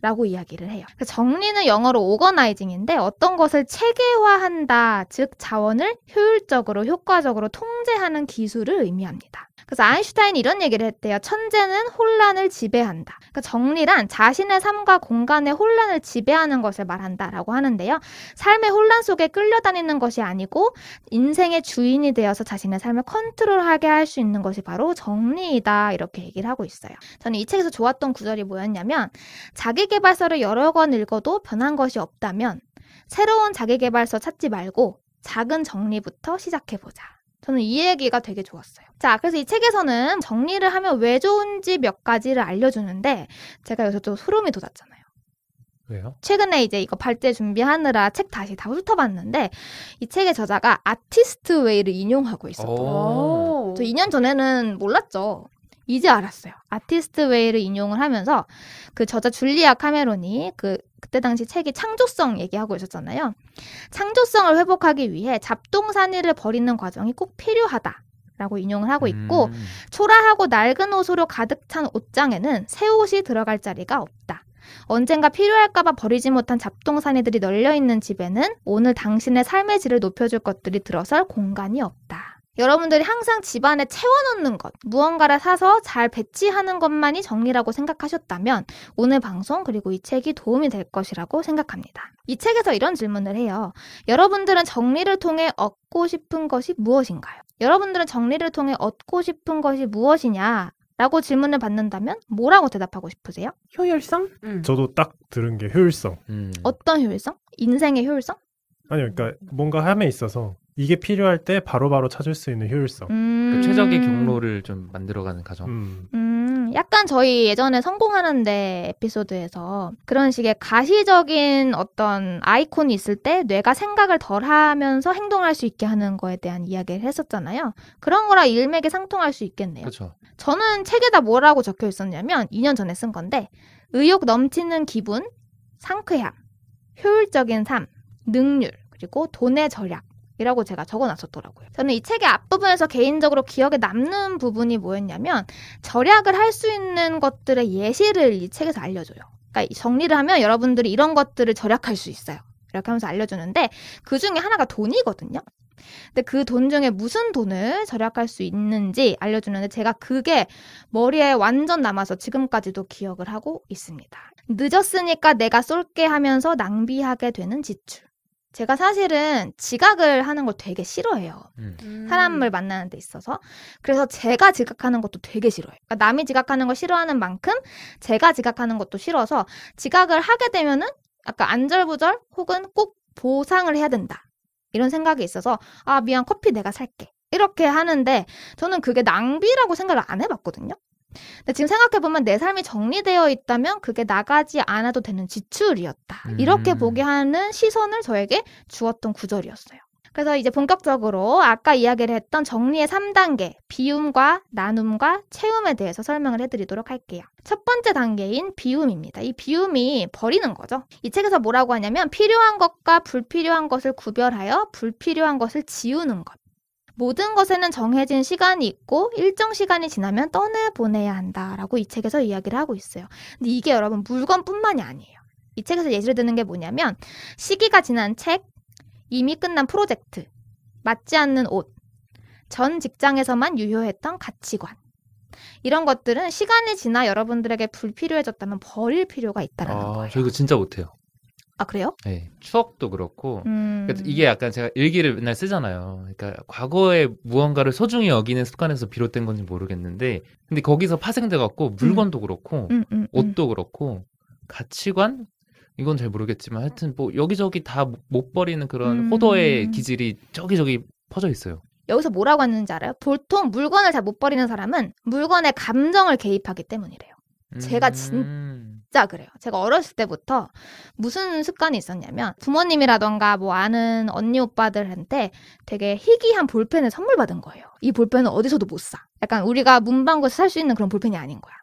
라고 이야기를 해요. 그 정리는 영어로 오거나이징인데 어떤 것을 체계화한다, 즉 자원을 효율적으로 효과적으로 통제하는 기술을 의미합니다. 그래서 아인슈타인이 런 얘기를 했대요. 천재는 혼란을 지배한다. 그러니까 정리란 자신의 삶과 공간의 혼란을 지배하는 것을 말한다라고 하는데요. 삶의 혼란 속에 끌려다니는 것이 아니고 인생의 주인이 되어서 자신의 삶을 컨트롤하게 할 수 있는 것이 바로 정리이다. 이렇게 얘기를 하고 있어요. 저는 이 책에서 좋았던 구절이 뭐였냐면 자기계발서를 여러 권 읽어도 변한 것이 없다면 새로운 자기계발서 찾지 말고 작은 정리부터 시작해보자. 저는 이 얘기가 되게 좋았어요. 자, 그래서 이 책에서는 정리를 하면 왜 좋은지 몇 가지를 알려주는데 제가 여기서 좀 소름이 돋았잖아요. 왜요? 최근에 이제 이거 발제 준비하느라 책 다시 다 훑어봤는데 이 책의 저자가 아티스트 웨이를 인용하고 있었고 저 2년 전에는 몰랐죠. 이제 알았어요. 아티스트 웨이를 인용을 하면서 그 저자 줄리아 카메론이 그 그때 당시 책이 창조성 얘기하고 있었잖아요. 창조성을 회복하기 위해 잡동사니를 버리는 과정이 꼭 필요하다. 라고 인용을 하고 있고 음. 초라하고 낡은 옷으로 가득 찬 옷장에는 새 옷이 들어갈 자리가 없다. 언젠가 필요할까봐 버리지 못한 잡동사니들이 널려 있는 집에는 오늘 당신의 삶의 질을 높여줄 것들이 들어설 공간이 없다. 여러분들이 항상 집안에 채워넣는 것, 무언가를 사서 잘 배치하는 것만이 정리라고 생각하셨다면 오늘 방송 그리고 이 책이 도움이 될 것이라고 생각합니다. 이 책에서 이런 질문을 해요. 여러분들은 정리를 통해 얻고 싶은 것이 무엇인가요? 여러분들은 정리를 통해 얻고 싶은 것이 무엇이냐? 라고 질문을 받는다면 뭐라고 대답하고 싶으세요? 효율성? 음. 저도 딱 들은 게 효율성. 음. 어떤 효율성? 인생의 효율성? 아니요, 그러니까 뭔가 함에 있어서 이게 필요할 때 바로바로 바로 찾을 수 있는 효율성. 음... 그 최적의 경로를 좀 만들어가는 과정. 음. 음 약간 저희 예전에 성공하는데 에피소드에서 그런 식의 가시적인 어떤 아이콘이 있을 때 뇌가 생각을 덜 하면서 행동할 수 있게 하는 거에 대한 이야기를 했었잖아요. 그런 거랑 일맥에 상통할 수 있겠네요. 그쵸. 그렇죠. 저는 책에다 뭐라고 적혀 있었냐면 2년 전에 쓴 건데 의욕 넘치는 기분, 상쾌함, 효율적인 삶, 능률, 그리고 돈의 절약. 이라고 제가 적어놨었더라고요. 저는 이 책의 앞부분에서 개인적으로 기억에 남는 부분이 뭐였냐면 절약을 할 수 있는 것들의 예시를 이 책에서 알려줘요. 그러니까 정리를 하면 여러분들이 이런 것들을 절약할 수 있어요. 이렇게 하면서 알려주는데 그 중에 하나가 돈이거든요. 근데 그 돈 중에 무슨 돈을 절약할 수 있는지 알려주는데 제가 그게 머리에 완전 남아서 지금까지도 기억을 하고 있습니다. 늦었으니까 내가 쏠게 하면서 낭비하게 되는 지출. 제가 사실은 지각을 하는 걸 되게 싫어해요. 음. 사람을 음. 만나는 데 있어서. 그래서 제가 지각하는 것도 되게 싫어해요. 그러니까 남이 지각하는 걸 싫어하는 만큼 제가 지각하는 것도 싫어서 지각을 하게 되면은 아까 안절부절 혹은 꼭 보상을 해야 된다. 이런 생각이 있어서 아, 미안, 커피 내가 살게. 이렇게 하는데 저는 그게 낭비라고 생각을 안 해봤거든요. 근데 지금 생각해보면 내 삶이 정리되어 있다면 그게 나가지 않아도 되는 지출이었다. 음. 이렇게 보게 하는 시선을 저에게 주었던 구절이었어요. 그래서 이제 본격적으로 아까 이야기를 했던 정리의 3단계, 비움과 나눔과 채움에 대해서 설명을 해드리도록 할게요. 첫 번째 단계인 비움입니다. 이 비움이 버리는 거죠. 이 책에서 뭐라고 하냐면 필요한 것과 불필요한 것을 구별하여 불필요한 것을 지우는 것. 모든 것에는 정해진 시간이 있고 일정 시간이 지나면 떠나보내야 한다라고 이 책에서 이야기를 하고 있어요. 근데 이게 여러분 물건뿐만이 아니에요. 이 책에서 예시를 드는 게 뭐냐면 시기가 지난 책, 이미 끝난 프로젝트, 맞지 않는 옷, 전 직장에서만 유효했던 가치관. 이런 것들은 시간이 지나 여러분들에게 불필요해졌다면 버릴 필요가 있다는 라 아, 거예요. 저 이거 진짜 못해요. 아 그래요? 네, 추억도 그렇고 음... 그러니 이게 약간 제가 일기를 맨날 쓰잖아요. 그러니까 과거의 무언가를 소중히 여기는 습관에서 비롯된 건지 모르겠는데 근데 거기서 파생돼 갖고 음. 물건도 음. 그렇고 음, 음, 옷도 그렇고 가치관 이건 잘 모르겠지만 하여튼 뭐 여기저기 다 못 버리는 그런 호도의 음. 기질이 저기저기 퍼져 있어요. 여기서 뭐라고 하는지 알아요? 보통 물건을 잘 못 버리는 사람은 물건에 감정을 개입하기 때문이래요. 제가 음. 진짜 그래요. 제가 어렸을 때부터 무슨 습관이 있었냐면 부모님이라던가 뭐 아는 언니 오빠들한테 되게 희귀한 볼펜을 선물 받은 거예요. 이 볼펜은 어디서도 못 사. 약간 우리가 문방구에서 살 수 있는 그런 볼펜이 아닌 거야.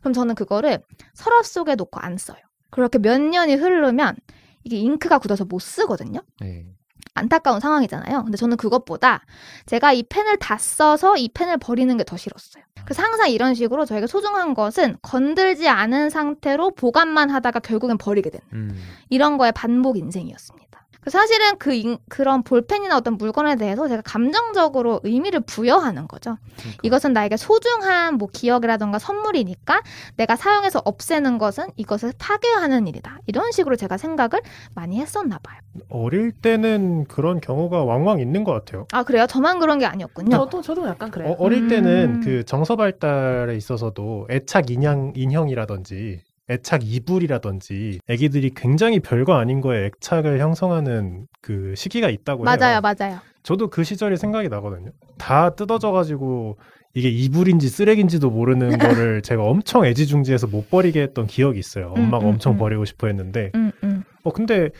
그럼 저는 그거를 서랍 속에 놓고 안 써요. 그렇게 몇 년이 흐르면 이게 잉크가 굳어서 못 쓰거든요. 네. 안타까운 상황이잖아요. 근데 저는 그것보다 제가 이 펜을 다 써서 이 펜을 버리는 게 더 싫었어요. 그래서 항상 이런 식으로 저에게 소중한 것은 건들지 않은 상태로 보관만 하다가 결국엔 버리게 되는 음. 이런 거에 반복 인생이었습니다. 그 사실은 그 인, 그런 볼펜이나 어떤 물건에 대해서 제가 감정적으로 의미를 부여하는 거죠. 그러니까. 이것은 나에게 소중한 뭐 기억이라던가 선물이니까 내가 사용해서 없애는 것은 이것을 파괴하는 일이다. 이런 식으로 제가 생각을 많이 했었나 봐요. 어릴 때는 그런 경우가 왕왕 있는 것 같아요. 아 그래요? 저만 그런 게 아니었군요. 저도 저도 약간 그래요. 어, 릴 때는 음. 그 정서 발달에 있어서도 애착 인형 인형이라든지 애착 이불이라든지 아기들이 굉장히 별거 아닌 거에 애착을 형성하는 그 시기가 있다고 해요. 맞아요, 맞아요. 저도 그 시절이 생각이 나거든요. 다 뜯어져 가지고 이게 이불인지 쓰레기인지도 모르는 *laughs* 거를 제가 엄청 애지중지해서 못 버리게 했던 기억이 있어요. 음, 엄마가 음, 음, 엄청 음. 버리고 싶어 했는데. 음, 음. 어 근데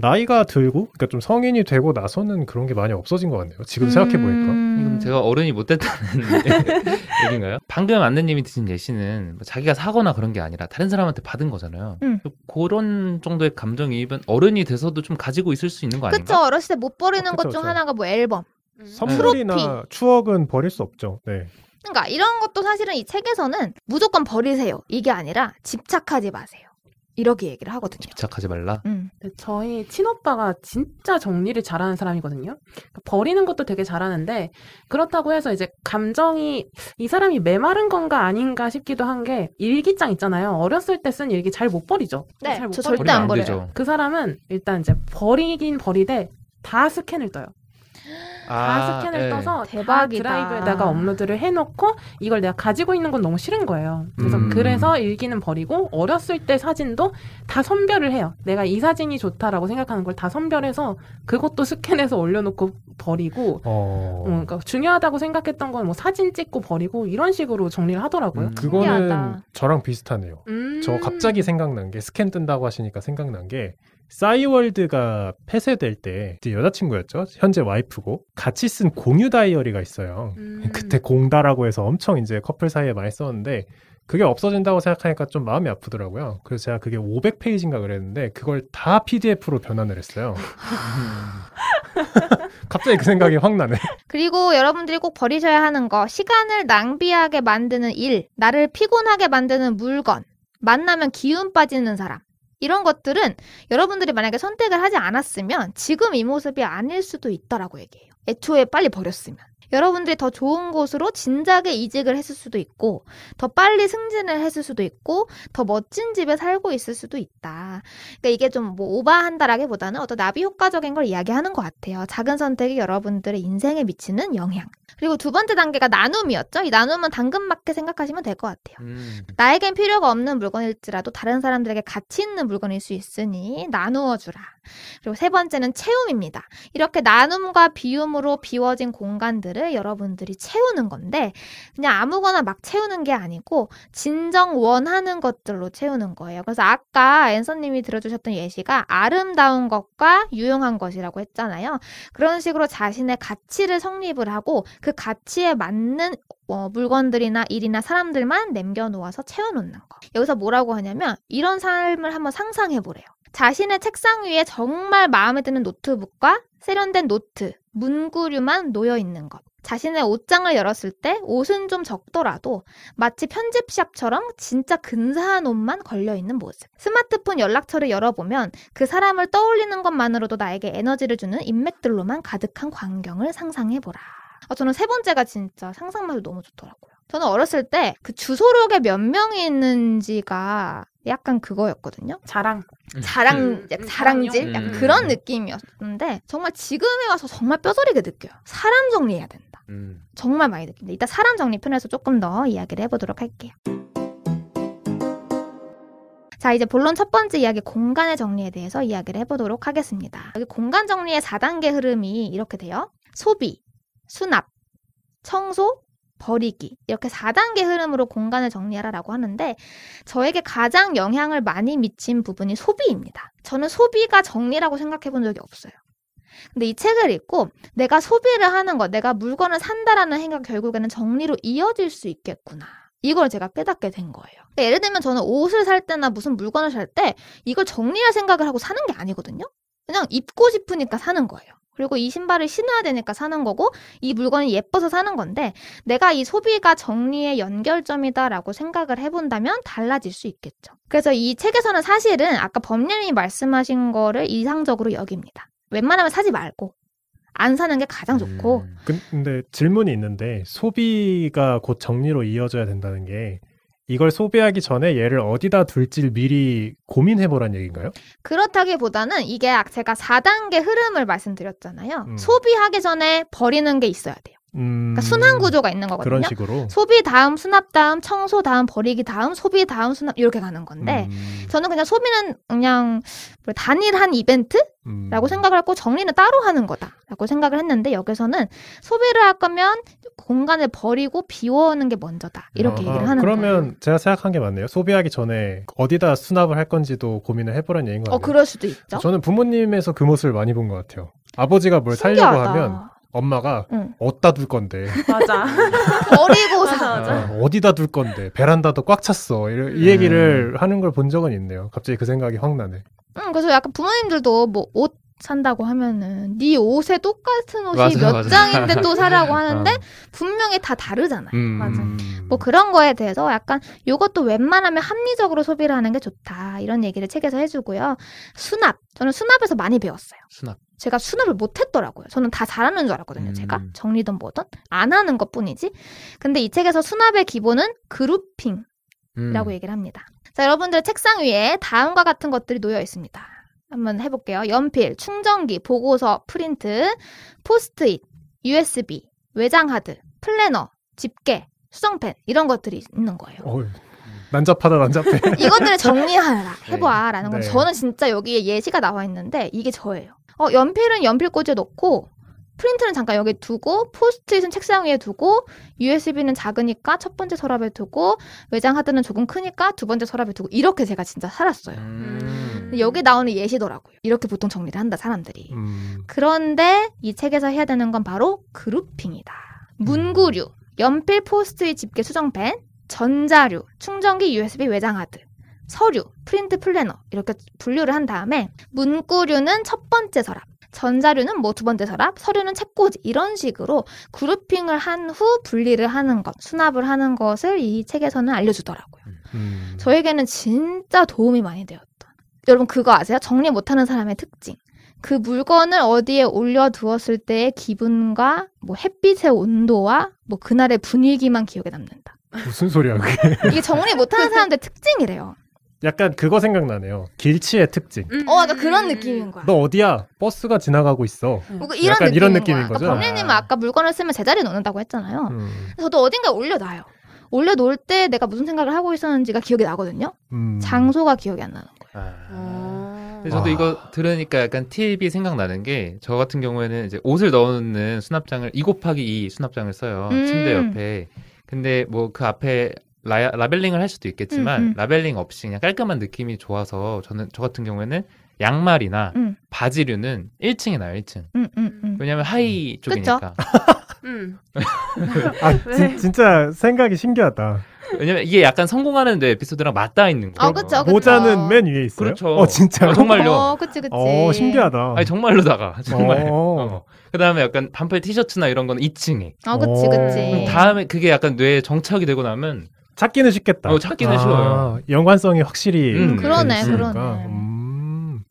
나이가 들고 그러니까 좀 성인이 되고 나서는 그런 게 많이 없어진 것 같네요. 지금 음... 생각해 보니까. 지금 제가 어른이 못 됐다는 *laughs* 네. 얘기인가요? 방금 안내님이 드신 예시는 뭐 자기가 사거나 그런 게 아니라 다른 사람한테 받은 거잖아요. 음. 그런 정도의 감정이입은 어른이 돼서도 좀 가지고 있을 수 있는 거 아닌가? 그렇죠. 어렸을 때못 버리는 어, 것중 하나가 뭐 앨범, 음. 선물이나 트로피. 추억은 버릴 수 없죠. 네. 그러니까 이런 것도 사실은 이 책에서는 무조건 버리세요. 이게 아니라 집착하지 마세요. 이렇게 얘기를 하거든요. 집착하지 말라. 음. 저희 친오빠가 진짜 정리를 잘하는 사람이거든요. 그러니까 버리는 것도 되게 잘하는데 그렇다고 해서 이제 감정이 이 사람이 메마른 건가 아닌가 싶기도 한 게 일기장 있잖아요. 어렸을 때 쓴 일기 잘 못 버리죠. 네, 잘못저 절대 안 버려요. 안그 사람은 일단 이제 버리긴 버리되 다 스캔을 떠요. 아, 다 스캔을 네. 떠서 대박이다. 드라이브에다가 업로드를 해놓고 이걸 내가 가지고 있는 건 너무 싫은 거예요. 그래서 음. 그래서 일기는 버리고 어렸을 때 사진도 다 선별을 해요. 내가 이 사진이 좋다라고 생각하는 걸 다 선별해서 그것도 스캔해서 올려놓고 버리고 어. 음, 그러니까 중요하다고 생각했던 건 뭐 사진 찍고 버리고 이런 식으로 정리를 하더라고요. 음, 그거는 저랑 비슷하네요. 저 음. 갑자기 생각난 게 스캔 뜬다고 하시니까 생각난 게 싸이월드가 폐쇄될 때 여자친구였죠. 현재 와이프고 같이 쓴 공유 다이어리가 있어요. 음. 그때 공다라고 해서 엄청 이제 커플 사이에 많이 썼는데 그게 없어진다고 생각하니까 좀 마음이 아프더라고요. 그래서 제가 그게 500페이지인가 그랬는데 그걸 다 PDF로 변환을 했어요. *laughs* 갑자기 그 생각이 확 나네. 그리고 여러분들이 꼭 버리셔야 하는 거 시간을 낭비하게 만드는 일, 나를 피곤하게 만드는 물건, 만나면 기운 빠지는 사람, 이런 것들은 여러분들이 만약에 선택을 하지 않았으면 지금 이 모습이 아닐 수도 있다라고 얘기해요. 애초에 빨리 버렸으면. 여러분들이 더 좋은 곳으로 진작에 이직을 했을 수도 있고, 더 빨리 승진을 했을 수도 있고, 더 멋진 집에 살고 있을 수도 있다. 그러니까 이게 좀뭐 오바한다라기보다는 어떤 나비 효과적인 걸 이야기하는 것 같아요. 작은 선택이 여러분들의 인생에 미치는 영향. 그리고 두 번째 단계가 나눔이었죠. 이 나눔은 당근마켓 생각하시면 될 것 같아요. 음. 나에겐 필요가 없는 물건일지라도 다른 사람들에게 가치 있는 물건일 수 있으니 나누어 주라. 그리고 세 번째는 채움입니다. 이렇게 나눔과 비움으로 비워진 공간들은 공들을 여러분들이 채우는 건데 그냥 아무거나 막 채우는 게 아니고 진정 원하는 것들로 채우는 거예요. 그래서 아까 앤서님이 들어주셨던 예시가 아름다운 것과 유용한 것이라고 했잖아요. 그런 식으로 자신의 가치를 성립을 하고 그 가치에 맞는 어, 물건들이나 일이나 사람들만 남겨놓아서 채워놓는 거. 여기서 뭐라고 하냐면 이런 삶을 한번 상상해보래요. 자신의 책상 위에 정말 마음에 드는 노트북과 세련된 노트, 문구류만 놓여 있는 것. 자신의 옷장을 열었을 때 옷은 좀 적더라도 마치 편집샵처럼 진짜 근사한 옷만 걸려있는 모습. 스마트폰 연락처를 열어보면 그 사람을 떠올리는 것만으로도 나에게 에너지를 주는 인맥들로만 가득한 광경을 상상해보라. 아, 저는 세 번째가 진짜 상상만 해도 너무 좋더라고요. 저는 어렸을 때 그 주소록에 몇 명이 있는지가 약간 그거였거든요. 자랑. 음. 자랑, 음, 음. 자랑질? 음. 약간 그런 느낌이었는데, 정말 지금에 와서 정말 뼈저리게 느껴요. 사람 정리해야 된다. 음. 정말 많이 느낍니다. 이따 사람 정리 편에서 조금 더 이야기를 해보도록 할게요. 자, 이제 본론 첫 번째 이야기 공간의 정리에 대해서 이야기를 해보도록 하겠습니다. 여기 공간 정리의 4단계 흐름이 이렇게 돼요. 소비, 수납, 청소, 버리기 이렇게 4단계 흐름으로 공간을 정리하라라고 하는데 저에게 가장 영향을 많이 미친 부분이 소비입니다. 저는 소비가 정리라고 생각해 본 적이 없어요. 근데 이 책을 읽고 내가 소비를 하는 것, 내가 물건을 산다라는 행위가 결국에는 정리로 이어질 수 있겠구나. 이걸 제가 깨닫게 된 거예요. 그러니까 예를 들면 저는 옷을 살 때나 무슨 물건을 살 때 이걸 정리할 생각을 하고 사는 게 아니거든요. 그냥 입고 싶으니까 사는 거예요. 그리고 이 신발을 신어야 되니까 사는 거고 이 물건이 예뻐서 사는 건데 내가 이 소비가 정리의 연결점이다라고 생각을 해본다면 달라질 수 있겠죠. 그래서 이 책에서는 사실은 아까 법률이 말씀하신 거를 이상적으로 여깁니다. 웬만하면 사지 말고 안 사는 게 가장 좋고. 음, 근데 질문이 있는데 소비가 곧 정리로 이어져야 된다는 게 이걸 소비하기 전에 얘를 어디다 둘지 미리 고민해보란 얘기인가요? 그렇다기보다는 이게 아, 제가 4단계 흐름을 말씀드렸잖아요. 음. 소비하기 전에 버리는 게 있어야 돼요. 그러니까 음. 순환 구조가 있는 거거든요. 그런 식으로 소비 다음 수납 다음 청소 다음 버리기 다음 소비 다음 수납 이렇게 가는 건데 음... 저는 그냥 소비는 그냥 뭐 단일한 이벤트라고 음... 생각을 하고 정리는 따로 하는 거다라고 생각을 했는데 여기서는 소비를 할 거면 공간을 버리고 비워오는 게 먼저다 이렇게 아, 얘기를 하는 거예요. 그러면 제가 생각한 게 맞네요. 소비하기 전에 어디다 수납을 할 건지도 고민을 해보라는 얘기인 것 같아요. 어, 그럴 수도 있죠. 저는 부모님에서 그 모습을 많이 본 것 같아요. 아버지가 뭘 신기하다. 살려고 하면 엄마가 응. 어디다 둘 건데. 맞아. 어리고사. *laughs* 맞아. 어, 어디다 둘 건데. 베란다도 꽉 찼어. 이이 얘기를 음. 하는 걸 본 적은 있네요. 갑자기 그 생각이 확 나네. 응, 그래서 약간 부모님들도 뭐 옷 산다고 하면은 네 옷에 똑같은 옷이 맞아, 몇 맞아. 장인데 또 사라고 음. 하는데 어. 분명히 다 다르잖아요. 음. 맞아. 뭐 음. 그런 거에 대해서 약간 요것도 웬만하면 합리적으로 소비를 하는 게 좋다. 이런 얘기를 책에서 해주고요. 수납. 저는 수납에서 많이 배웠어요. 수납. 제가 수납을 못했더라고요. 저는 다 잘하는 줄 알았거든요. 음. 제가 정리든 뭐든 안 하는 것뿐이지. 근데 이 책에서 수납의 기본은 그룹핑이라고 음. 얘기를 합니다. 자, 여러분들 책상 위에 다음과 같은 것들이 놓여 있습니다. 한번 해볼게요. 연필, 충전기, 보고서, 프린트, 포스트잇, USB, 외장하드, 플래너, 집게, 수정펜 이런 것들이 있는 거예요. 어이. 난잡하다 난잡해. 이것들을 정리하라 *laughs* 네. 해봐라는 네. 건 저는 진짜 여기에 예시가 나와 있는데 이게 저예요. 어, 연필은 연필꽂이에 넣고 프린트는 잠깐 여기 두고 포스트잇은 책상 위에 두고 USB는 작으니까 첫 번째 서랍에 두고 외장 하드는 조금 크니까 두 번째 서랍에 두고 이렇게 제가 진짜 살았어요. 음. 여기 나오는 예시더라고요. 이렇게 보통 정리를 한다 사람들이. 음. 그런데 이 책에서 해야 되는 건 바로 그룹핑이다. 문구류, 음. 연필 포스트잇 집게 수정펜, 전자류, 충전기 USB 외장 하드. 서류, 프린트 플래너 이렇게 분류를 한 다음에 문구류는 첫 번째 서랍, 전자류는 뭐 두 번째 서랍, 서류는 책꽂이 이런 식으로 그룹핑을 한 후 분리를 하는 것, 수납을 하는 것을 이 책에서는 알려주더라고요. 음, 음. 저에게는 진짜 도움이 많이 되었던. 여러분 그거 아세요? 정리 못하는 사람의 특징. 그 물건을 어디에 올려두었을 때의 기분과 뭐 햇빛의 온도와 뭐 그날의 분위기만 기억에 남는다. 무슨 소리야 그게? 이게 정리 못하는 사람들 의 특징이래요. 약간 그거 생각나네요. 길치의 특징. 음. 어, 약간 그런 느낌인 거야. 너 어디야? 버스가 지나가고 있어. 음. 이런 약간 느낌인 이런 느낌인 거야. 거죠. 그러니까 범리님은 아. 까 물건을 쓰면 제자리에 놓는다고 했잖아요. 음. 저도 어딘가 올려놔요. 올려놓을 때 내가 무슨 생각을 하고 있었는지가 기억이 나거든요. 음. 장소가 기억이 안 나는 거예요. 아. 어. 아. 저도 와. 이거 들으니까 약간 팁이 생각나는 게 저 같은 경우에는 이제 옷을 넣는 수납장을 2 곱하기 2 수납장을 써요. 음. 침대 옆에. 근데 뭐 그 앞에 라, 라벨링을 할 수도 있겠지만 음, 음. 라벨링 없이 그냥 깔끔한 느낌이 좋아서 저는 저 같은 경우에는 양말이나 음. 바지류는 1층에 나요 1층. 음, 음, 음. 왜냐면 하이 쪽이니까. *laughs* *laughs* 아 진, 진짜 생각이 신기하다. 왜냐면 이게 약간 성공하는 데 그 에피소드랑 맞닿아 있는 아, 거예요. 어, 그쵸, 그쵸. 모자는 어. 맨 위에 있어요. 그렇죠. 어, 진짜. 어, 아, 정말요. 어, 그치, 그치. 어, 신기하다. 아니, 정말로다가. 어. 정말. 어. 그 다음에 약간 반팔 티셔츠나 이런 거는 2층에. 아, 어, 그치, 그치. 다음에 그게 약간 뇌에 정착이 되고 나면 찾기는 쉽겠다. 어, 찾기는 아, 쉬워요. 연관성이 확실히 음, 그러네, 그러네. 음.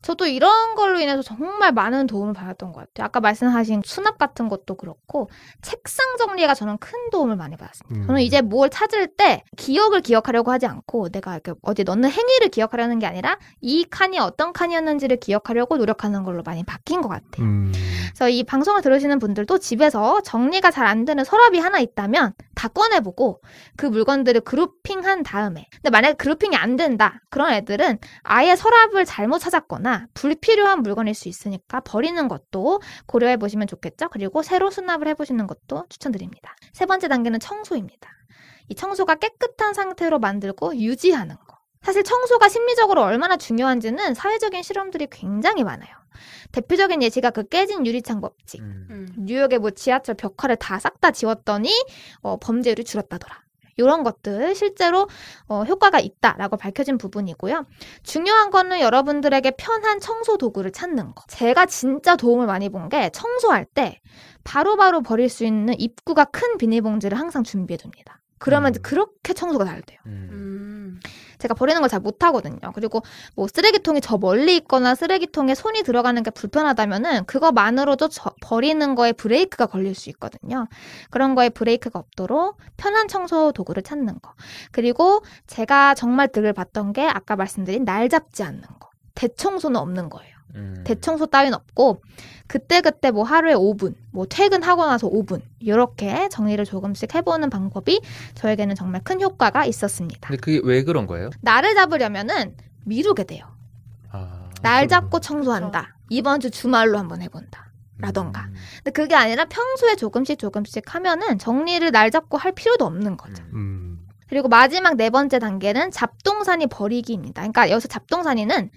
저도 이런 걸로 인해서 정말 많은 도움을 받았던 것 같아요. 아까 말씀하신 수납 같은 것도 그렇고 책상 정리가 저는 큰 도움을 많이 받았습니다. 음. 저는 이제 뭘 찾을 때 기억을 기억하려고 하지 않고 내가 이렇게 어디 넣는 행위를 기억하려는 게 아니라 이 칸이 어떤 칸이었는지를 기억하려고 노력하는 걸로 많이 바뀐 것 같아요. 음. 그래서 이 방송을 들으시는 분들도 집에서 정리가 잘 안 되는 서랍이 하나 있다면 다 꺼내보고 그 물건들을 그룹핑한 다음에 근데 만약에 그룹핑이 안 된다 그런 애들은 아예 서랍을 잘못 찾았거나 물건거나 불필요한 물건일 수 있으니까 버리는 것도 고려해 보시면 좋겠죠. 그리고 새로 수납을 해 보시는 것도 추천드립니다. 세 번째 단계는 청소입니다. 이 청소가 깨끗한 상태로 만들고 유지하는 거. 사실 청소가 심리적으로 얼마나 중요한지는 사회적인 실험들이 굉장히 많아요. 대표적인 예시가 그 깨진 유리창 법칙. 음. 음. 뉴욕의 뭐 지하철 벽화를 다 싹다 다 지웠더니 어, 범죄율이 줄었다더라. 이런 것들 실제로 어, 효과가 있다라고 밝혀진 부분이고요. 중요한 거는 여러분들에게 편한 청소 도구를 찾는 거. 제가 진짜 도움을 많이 본 게 청소할 때 바로바로 바로 버릴 수 있는 입구가 큰 비닐봉지를 항상 준비해 둡니다. 그러면 음. 그렇게 청소가 잘 돼요. 음. 음. 제가 버리는 걸 잘 못하거든요. 그리고 뭐 쓰레기통이 저 멀리 있거나 쓰레기통에 손이 들어가는 게 불편하다면은 그거만으로도 버리는 거에 브레이크가 걸릴 수 있거든요. 그런 거에 브레이크가 없도록 편한 청소 도구를 찾는 거. 그리고 제가 정말 득을 봤던 게 아까 말씀드린 날 잡지 않는 거. 대청소는 없는 거예요. 음. 대청소 따윈 없고 그때그때 뭐 하루에 5분, 뭐 퇴근하고 나서 5분 이렇게 정리를 조금씩 해보는 방법이 저에게는 정말 큰 효과가 있었습니다. 근데 그게 왜 그런 거예요? 나를 잡으려면은 미루게 돼요. 아, 날 잡고 청소한다. 그렇죠. 이번 주 주말로 한번 해본다. 라던가. 음. 근데 그게 아니라 평소에 조금씩 조금씩 하면은 정리를 날 잡고 할 필요도 없는 거죠. 음. 그리고 마지막 네 번째 단계는 잡동사니 버리기입니다. 그러니까 여기서 잡동사니는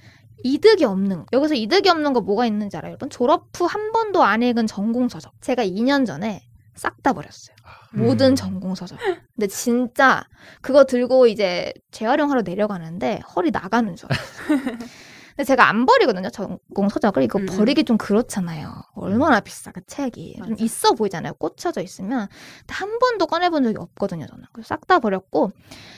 이득이 없는 여기서 이득이 없는 거 뭐가 있는지 알아요 여러분? 졸업 후 한 번도 안 읽은 전공 서적 제가 2년 전에 싹 다 버렸어요 아. 모든 음. 전공 서적 근데 진짜 그거 들고 이제 재활용하러 내려가는데 허리 나가는 줄 *laughs* 근데 제가 안 버리거든요 전공 서적을 이거 음, 음. 버리기 좀 그렇잖아요 얼마나 음. 비싸 그 책이 맞아. 좀 있어 보이잖아요 꽂혀져 있으면 한 번도 꺼내본 적이 없거든요 저는 싹 다 버렸고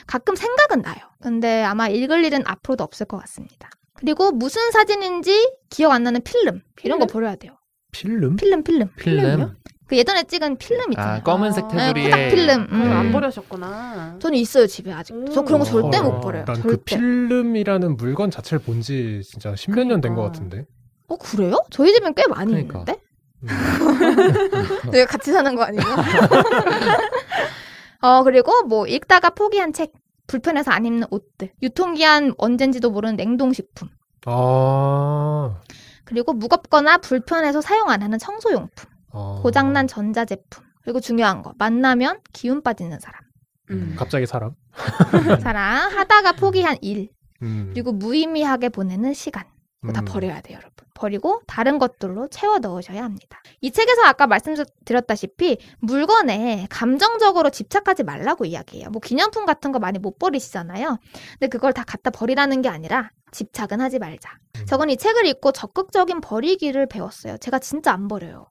가끔 생각은 나요 근데 아마 읽을 일은 앞으로도 없을 것 같습니다 그리고 무슨 사진인지 기억 안 나는 필름, 필름? 이런 거 버려야 돼요. 필름? 필름 필름. 필름? 그 예전에 찍은 아, 네, 필름 있잖아요. 아, 검은색 테두리에 네, 필름. 음. 그걸 안 버려셨구나. 저는 있어요 집에 아직. 음. 저 그런 거 절대 어, 못 버려요. 난 그 필름이라는 물건 자체를 본 지 진짜 십 몇 년 된것 그러니까. 같은데. 어 그래요? 저희 집엔 꽤 많이 그러니까. 있는데. 음. *laughs* 저가 같이 사는 거 아니에요? *laughs* 어 그리고 뭐 읽다가 포기한 책 불편해서 안 입는 옷들, 유통기한 언젠지도 모르는 냉동식품. 아. 그리고 무겁거나 불편해서 사용 안 하는 청소용품, 아... 고장난 전자제품, 그리고 중요한 거 만나면 기운 빠지는 사람. 음. 음 갑자기 사람? 사람 하다가 포기한 일, 음. 그리고 무의미하게 보내는 시간. 다 음. 버려야 돼요, 여러분. 버리고 다른 것들로 채워 넣으셔야 합니다. 이 책에서 아까 말씀드렸다시피 물건에 감정적으로 집착하지 말라고 이야기해요. 뭐 기념품 같은 거 많이 못 버리시잖아요. 근데 그걸 다 갖다 버리라는 게 아니라 집착은 하지 말자. 음. 저건 이 책을 읽고 적극적인 버리기를 배웠어요. 제가 진짜 안 버려요.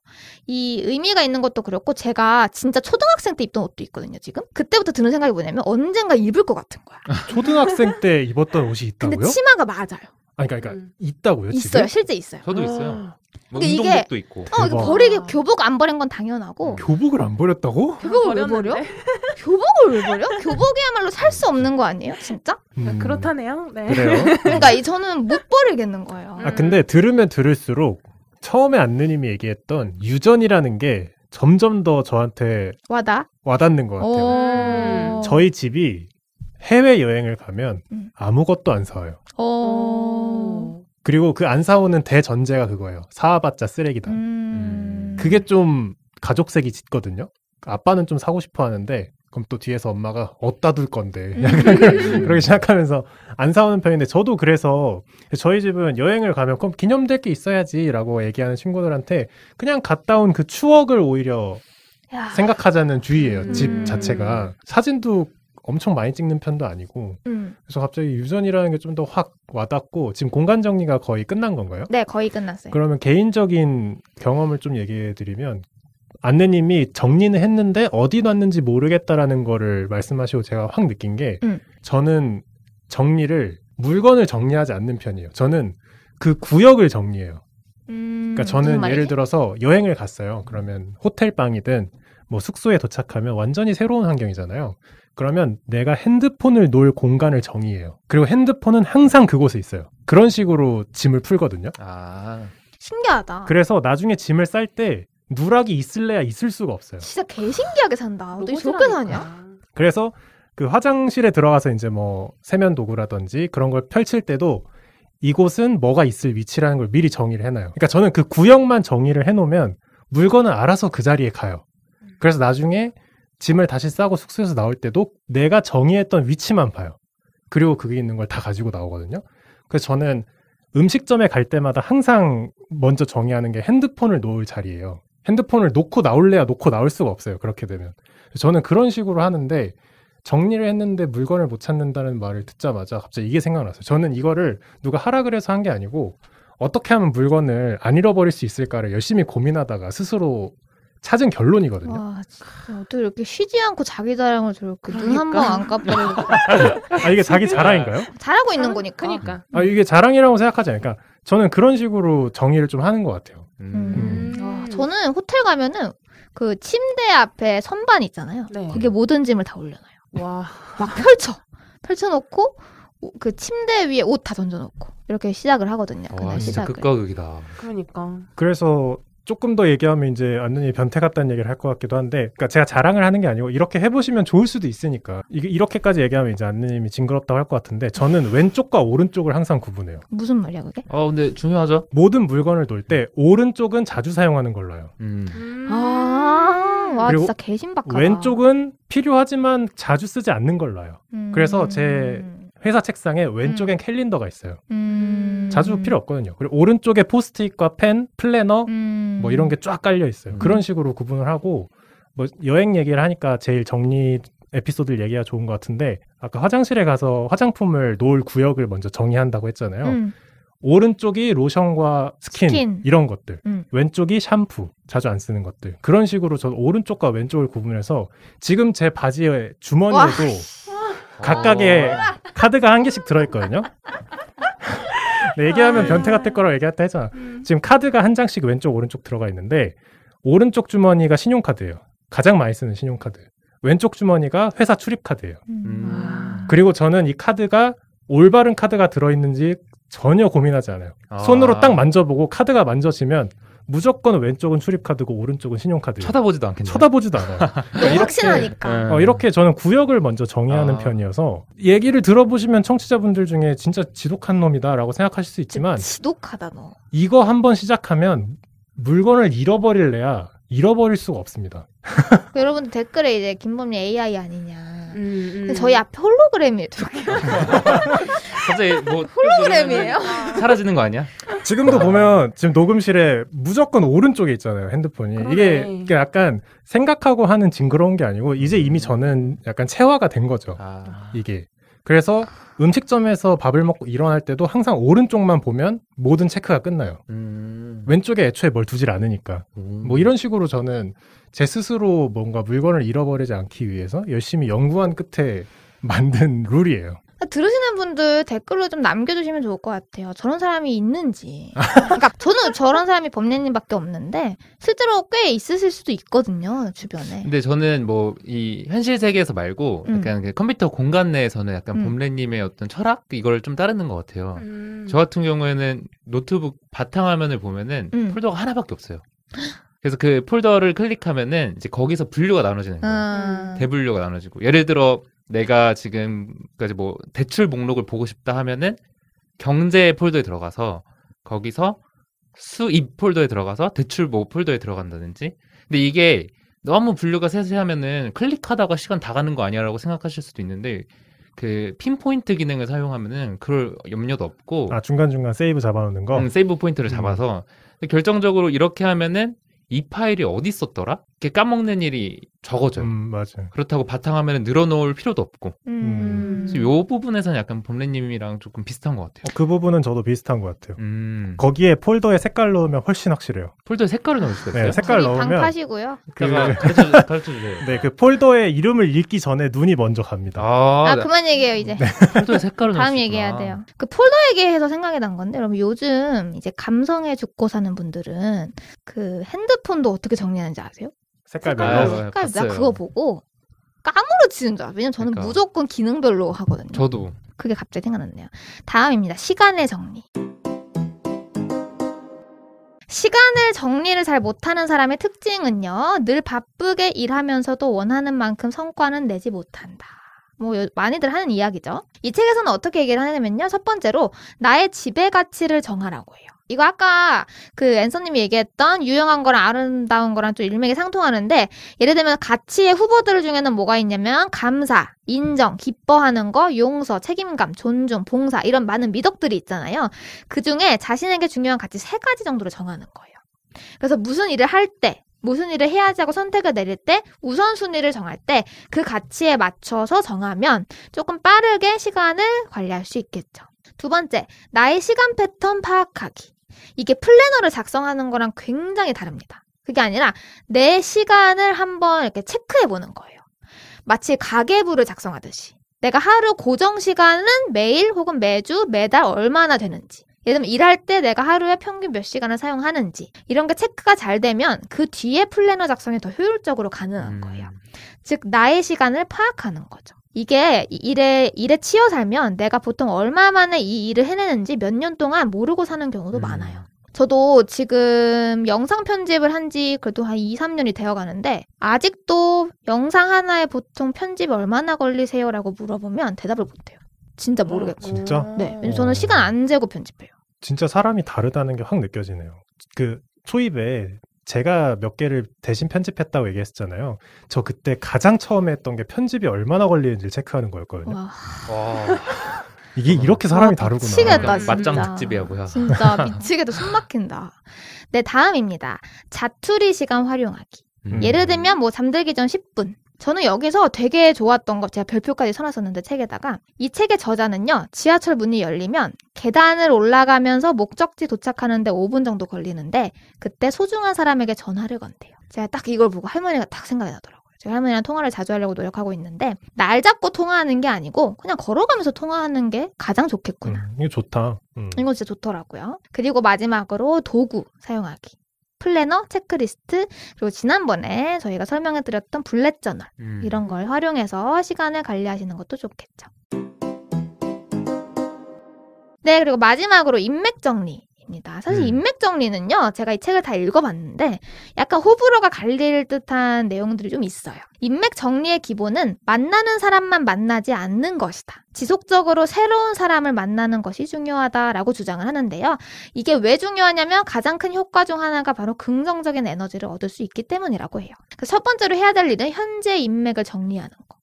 이 의미가 있는 것도 그렇고 제가 진짜 초등학생 때 입던 옷도 있거든요. 지금 그때부터 드는 생각이 뭐냐면 언젠가 입을 것 같은 거야. 아, 초등학생 때 입었던 옷이 있다고요? 근데 치마가 맞아요. 아니 그러니까, 그러니까 음. 있다고요? 지금? 있어요. 실제 있어요. 저도 아. 있어요. 뭐 근데 이게 운동복도 있고. 어 이거 버리게 교복 안 버린 건 당연하고. 음, 교복을 안 버렸다고? 교복을 왜 버려? 교복을 왜 버려? 교복이야말로 살 수 없는 거 아니에요, 진짜? 음. 아, 그렇다네요. 네. 그래요? *laughs* 그러니까 이 저는 못 버리겠는 거예요. 아 근데 들으면 들을수록 처음에 안느님이 얘기했던 유전이라는 게 점점 더 저한테 와닿? 와닿는 것 같아요. 저희 집이 해외 여행을 가면 음. 아무것도 안 사와요. 오. 어. 그리고 그 안 사오는 대전제가 그거예요. 사와봤자 쓰레기다. 음. 음. 그게 좀 가족색이 짙거든요. 아빠는 좀 사고 싶어 하는데 그럼 또 뒤에서 엄마가 어디다 둘 건데 음. *laughs* 약간 음. 그렇게 생각하면서 안 사오는 편인데 저도 그래서 저희 집은 여행을 가면 그럼 기념될 게 있어야지라고 얘기하는 친구들한테 그냥 갔다 온 그 추억을 오히려 생각하자는 주의예요. 집 자체가 사진도 엄청 많이 찍는 편도 아니고 음. 그래서 갑자기 유전이라는 게 좀 더 확 와닿고 지금 공간 정리가 거의 끝난 건가요? 네, 거의 끝났어요. 그러면 개인적인 경험을 좀 얘기해 드리면 안내님이 정리는 했는데 어디 놨는지 모르겠다라는 거를 말씀하시고 제가 확 느낀 게 음. 저는 정리를 물건을 정리하지 않는 편이에요. 저는 그 구역을 정리해요. 그러니까 음, 그러니까 저는 예를 들어서 여행을 갔어요. 그러면 호텔 방이든 뭐 숙소에 도착하면 완전히 새로운 환경이잖아요. 그러면 내가 핸드폰을 놓을 공간을 정의해요. 그리고 핸드폰은 항상 그곳에 있어요. 그런 식으로 짐을 풀거든요. 아. 신기하다. 그래서 나중에 짐을 쌀 때 누락이 있을래야 있을 수가 없어요. 진짜 개신기하게 산다. 어떻게 저렇게 사냐? 그래서 그 화장실에 들어가서 이제 뭐 세면 도구라든지 그런 걸 펼칠 때도 이곳은 뭐가 있을 위치라는 걸 미리 정의를 해놔요. 그러니까 저는 그 구역만 정의를 해놓으면 물건은 알아서 그 자리에 가요. 그래서 나중에 짐을 다시 싸고 숙소에서 나올 때도 내가 정의했던 위치만 봐요. 그리고 그게 있는 걸 다 가지고 나오거든요. 그래서 저는 음식점에 갈 때마다 항상 먼저 정의하는 게 핸드폰을 놓을 자리예요. 핸드폰을 놓고 나올래야 놓고 나올 수가 없어요. 그렇게 되면. 저는 그런 식으로 하는데 정리를 했는데 물건을 못 찾는다는 말을 듣자마자 갑자기 이게 생각났어요. 저는 이거를 누가 하라 그래서 한 게 아니고 어떻게 하면 물건을 안 잃어버릴 수 있을까를 열심히 고민하다가 스스로 찾은 결론이거든요. 와, 어떻게 이렇게 쉬지 않고 자기 자랑을 저렇게 그러니까. 눈한 번안 까버리고. 아, 이게 자기 자랑인가요? 잘하고 있는 자 거니까. 그니까 아, 이게 자랑이라고 생각하지 않으까 그러니까 저는 그런 식으로 정의를 좀 하는 것 같아요. 음. 음. 와, 음. 저는 호텔 가면은 그 침대 앞에 선반 있잖아요. 네. 거기에 모든 짐을 다 올려놔요. 와. 막 펼쳐. 펼쳐놓고 그 침대 위에 옷 다 던져놓고 이렇게 시작을 하거든요. 와, 진짜 극과 극이다. 그러니까. 그래서 조금 더 얘기하면 이제 안눈이 변태 같다는 얘기를 할 것 같기도 한데, 그러니까 제가 자랑을 하는 게 아니고 이렇게 해보시면 좋을 수도 있으니까 이게 이렇게까지 얘기하면 이제 안느님이 징그럽다고 할 것 같은데 저는 왼쪽과 오른쪽을 항상 구분해요. 무슨 말이야 그게? 어, 근데 중요하죠. 모든 물건을 놓을 때 오른쪽은 자주 사용하는 걸로요. 음. 음. 아, 와 진짜 개신박하다. 왼쪽은 필요하지만 자주 쓰지 않는 걸로요. 음. 그래서 제 음. 회사 책상에 왼쪽엔 음. 캘린더가 있어요. 음. 자주 필요 없거든요. 그리고 오른쪽에 포스트잇과 펜, 플래너 음. 뭐 이런 게 쫙 깔려 있어요. 그런 식으로 구분을 하고 뭐 여행 얘기를 하니까 제일 정리 에피소드를 얘기해야 좋은 것 같은데 아까 화장실에 가서 화장품을 놓을 구역을 먼저 정리한다고 했잖아요. 음. 오른쪽이 로션과 스킨, 스킨. 이런 것들, 음. 왼쪽이 샴푸 자주 안 쓰는 것들 그런 식으로 저 오른쪽과 왼쪽을 구분해서 지금 제 바지의 주머니에도 각각의 아. 카드가 한 개씩 들어있거든요. *laughs* 네, 얘기하면 아, 변태 네. 같을 거라고 얘기했다 했잖아. 음. 지금 카드가 한 장씩 왼쪽 오른쪽 들어가 있는데 오른쪽 주머니가 신용카드예요. 가장 많이 쓰는 신용카드. 왼쪽 주머니가 회사 출입카드예요. 음. 음. 아. 그리고 저는 이 카드가 올바른 카드가 들어있는지 전혀 고민하지 않아요. 아. 손으로 딱 만져보고 카드가 만져지면 무조건 왼쪽은 출입카드고 오른쪽은 신용카드예요. 쳐다보지도 않겠네. 쳐다보지도 않아요. 그러니까 *laughs* 확신하니까. 예. 어, 이렇게 저는 구역을 먼저 정의하는 아. 편이어서 얘기를 들어보시면 청취자분들 중에 진짜 지독한 놈이다라고 생각하실 수 있지만 지독하다 너. 이거 한번 시작하면 물건을 잃어버릴래야 잃어버릴 수가 없습니다. *laughs* 여러분 댓글에 이제 김범리 AI 아니냐. 음, 음. 저희 앞에 홀로그램이에요, *laughs* 갑자기 뭐 *laughs* 홀로그램이에요? 아. 사라지는 거 아니야? 지금도 보면 지금 녹음실에 무조건 오른쪽에 있잖아요, 핸드폰이. 그러네. 이게 약간 생각하고 하는 징그러운 게 아니고 이제 이미 저는 약간 체화가 된 거죠. 아. 이게 그래서 음식점에서 밥을 먹고 일어날 때도 항상 오른쪽만 보면 모든 체크가 끝나요. 음. 왼쪽에 애초에 뭘 두질 않으니까. 음. 뭐 이런 식으로 저는 제 스스로 뭔가 물건을 잃어버리지 않기 위해서 열심히 연구한 끝에 *laughs* 만든 룰이에요. 아, 들으시는 분들 댓글로 좀 남겨주시면 좋을 것 같아요. 저런 사람이 있는지. *laughs* 그러니까 저는 저런 사람이 범례님밖에 없는데 실제로 꽤 있으실 수도 있거든요 주변에. 근데 저는 뭐 이 현실 세계에서 말고 음. 약간 그 컴퓨터 공간 내에서는 약간 음. 범례님의 어떤 철학 이걸 좀 따르는 것 같아요. 음. 저 같은 경우에는 노트북 바탕화면을 보면은 음. 폴더가 하나밖에 없어요. 그래서 그 폴더를 클릭하면은 이제 거기서 분류가 나눠지는 거예요. 아. 대분류가 나눠지고 예를 들어 내가 지금까지 뭐 대출 목록을 보고 싶다 하면은 경제 폴더에 들어가서 거기서 수입 폴더에 들어가서 대출 뭐 폴더에 들어간다든지 근데 이게 너무 분류가 세세하면은 클릭하다가 시간 다 가는 거 아니야라고 생각하실 수도 있는데 그 핀포인트 기능을 사용하면은 그럴 염려도 없고 아 중간중간 세이브 잡아놓는 거 응, 세이브 포인트를 음. 잡아서 음. 결정적으로 이렇게 하면은 이 파일이 어디 있었더라 이렇게 까먹는 일이 적어져요. 음, 맞아요. 그렇다고 바탕화면에 늘어놓을 필요도 없고. 음. 요 부분에서는 약간 범례님이랑 조금 비슷한 것 같아요. 어, 그 부분은 저도 비슷한 것 같아요. 음. 거기에 폴더에 색깔 넣으면 훨씬 확실해요. 폴더에 색깔을 넣을 수가 있어요. 네, 색깔 넣으면 방파시고요. 그 *laughs* 가르쳐, 가르쳐 주세요. 네, 그 폴더에 이름을 읽기 전에 눈이 먼저 갑니다. 아, 아 네. 그만 얘기해요 이제. 네. *laughs* 폴더에 색깔을 넣을 다음 얘기해야 돼요. 그 폴더 얘기해서 생각이 난 건데, 여러분 요즘 이제 감성에 죽고 사는 분들은 그 핸드폰도 어떻게 정리하는지 아세요? 색깔별로. 색깔, 색깔 아, 나 그거 보고 까무러치는 줄 왜냐면 저는 그러니까. 무조건 기능별로 하거든요. 저도. 그게 갑자기 생각났네요. 다음입니다. 시간의 정리. 시간을 정리를 잘 못하는 사람의 특징은요. 늘 바쁘게 일하면서도 원하는 만큼 성과는 내지 못한다. 뭐 많이들 하는 이야기죠. 이 책에서는 어떻게 얘기를 하냐면요. 첫 번째로 나의 지배 가치를 정하라고 해요. 이거 아까 그 앤서님이 얘기했던 유용한 거랑 아름다운 거랑 좀 일맥이 상통하는데 예를 들면 가치의 후보들 중에는 뭐가 있냐면 감사, 인정, 기뻐하는 거, 용서, 책임감, 존중, 봉사 이런 많은 미덕들이 있잖아요. 그중에 자신에게 중요한 가치 세 가지 정도로 정하는 거예요. 그래서 무슨 일을 할 때, 무슨 일을 해야지 하고 선택을 내릴 때 우선순위를 정할 때 그 가치에 맞춰서 정하면 조금 빠르게 시간을 관리할 수 있겠죠. 두 번째, 나의 시간 패턴 파악하기. 이게 플래너를 작성하는 거랑 굉장히 다릅니다. 그게 아니라 내 시간을 한번 이렇게 체크해 보는 거예요. 마치 가계부를 작성하듯이. 내가 하루 고정 시간은 매일 혹은 매주 매달 얼마나 되는지. 예를 들면 일할 때 내가 하루에 평균 몇 시간을 사용하는지 이런 게 체크가 잘 되면 그 뒤에 플래너 작성이 더 효율적으로 가능한 거예요. 음. 즉 나의 시간을 파악하는 거죠. 이게 일에 일에 치여 살면 내가 보통 얼마 만에 이 일을 해내는지 몇 년 동안 모르고 사는 경우도 음. 많아요. 저도 지금 영상 편집을 한 지 그래도 한 2, 3년이 되어 가는데 아직도 영상 하나에 보통 편집 얼마나 걸리세요? 라고 물어보면 대답을 못 해요. 진짜 아, 모르겠고. 어, 진짜? 네. 왜 어. 저는 시간 안 재고 편집해요. 진짜 사람이 다르다는 게 확 느껴지네요. 그 초입에 제가 몇 개를 대신 편집했다고 얘기했잖아요. 저 그때 가장 처음에 했던 게 편집이 얼마나 걸리는지 체크하는 거였거든요. 와. *laughs* 이게 이렇게 사람이 와, 다르구나. 미치겠다, 그러니까 진짜. 맞짱 특집이야, 뭐요 진짜 *laughs* 미치겠다. 숨 막힌다. 네, 다음입니다. 자투리 시간 활용하기. 음. 예를 들면 뭐 잠들기 전 10분, 저는 여기서 되게 좋았던 거 제가 별표까지 써놨었는데 책에다가 이 책의 저자는요 지하철 문이 열리면 계단을 올라가면서 목적지 도착하는데 5분 정도 걸리는데 그때 소중한 사람에게 전화를 건대요. 제가 딱 이걸 보고 할머니가 딱 생각이 나더라고요. 제가 할머니랑 통화를 자주 하려고 노력하고 있는데 날 잡고 통화하는 게 아니고 그냥 걸어가면서 통화하는 게 가장 좋겠구나. 음, 이거 좋다. 음. 이거 진짜 좋더라고요. 그리고 마지막으로 도구 사용하기. 플래너, 체크리스트, 그리고 지난번에 저희가 설명해드렸던 블랙 저널 음. 이런 걸 활용해서 시간을 관리하시는 것도 좋겠죠. 네, 그리고 마지막으로 인맥 정리. 입니다. 사실 음. 인맥 정리는요, 제가 이 책을 다 읽어봤는데 약간 호불호가 갈릴 듯한 내용들이 좀 있어요. 인맥 정리의 기본은 만나는 사람만 만나지 않는 것이다. 지속적으로 새로운 사람을 만나는 것이 중요하다라고 주장을 하는데요. 이게 왜 중요하냐면 가장 큰 효과 중 하나가 바로 긍정적인 에너지를 얻을 수 있기 때문이라고 해요. 첫 번째로 해야 될 일은 현재 인맥을 정리하는 것.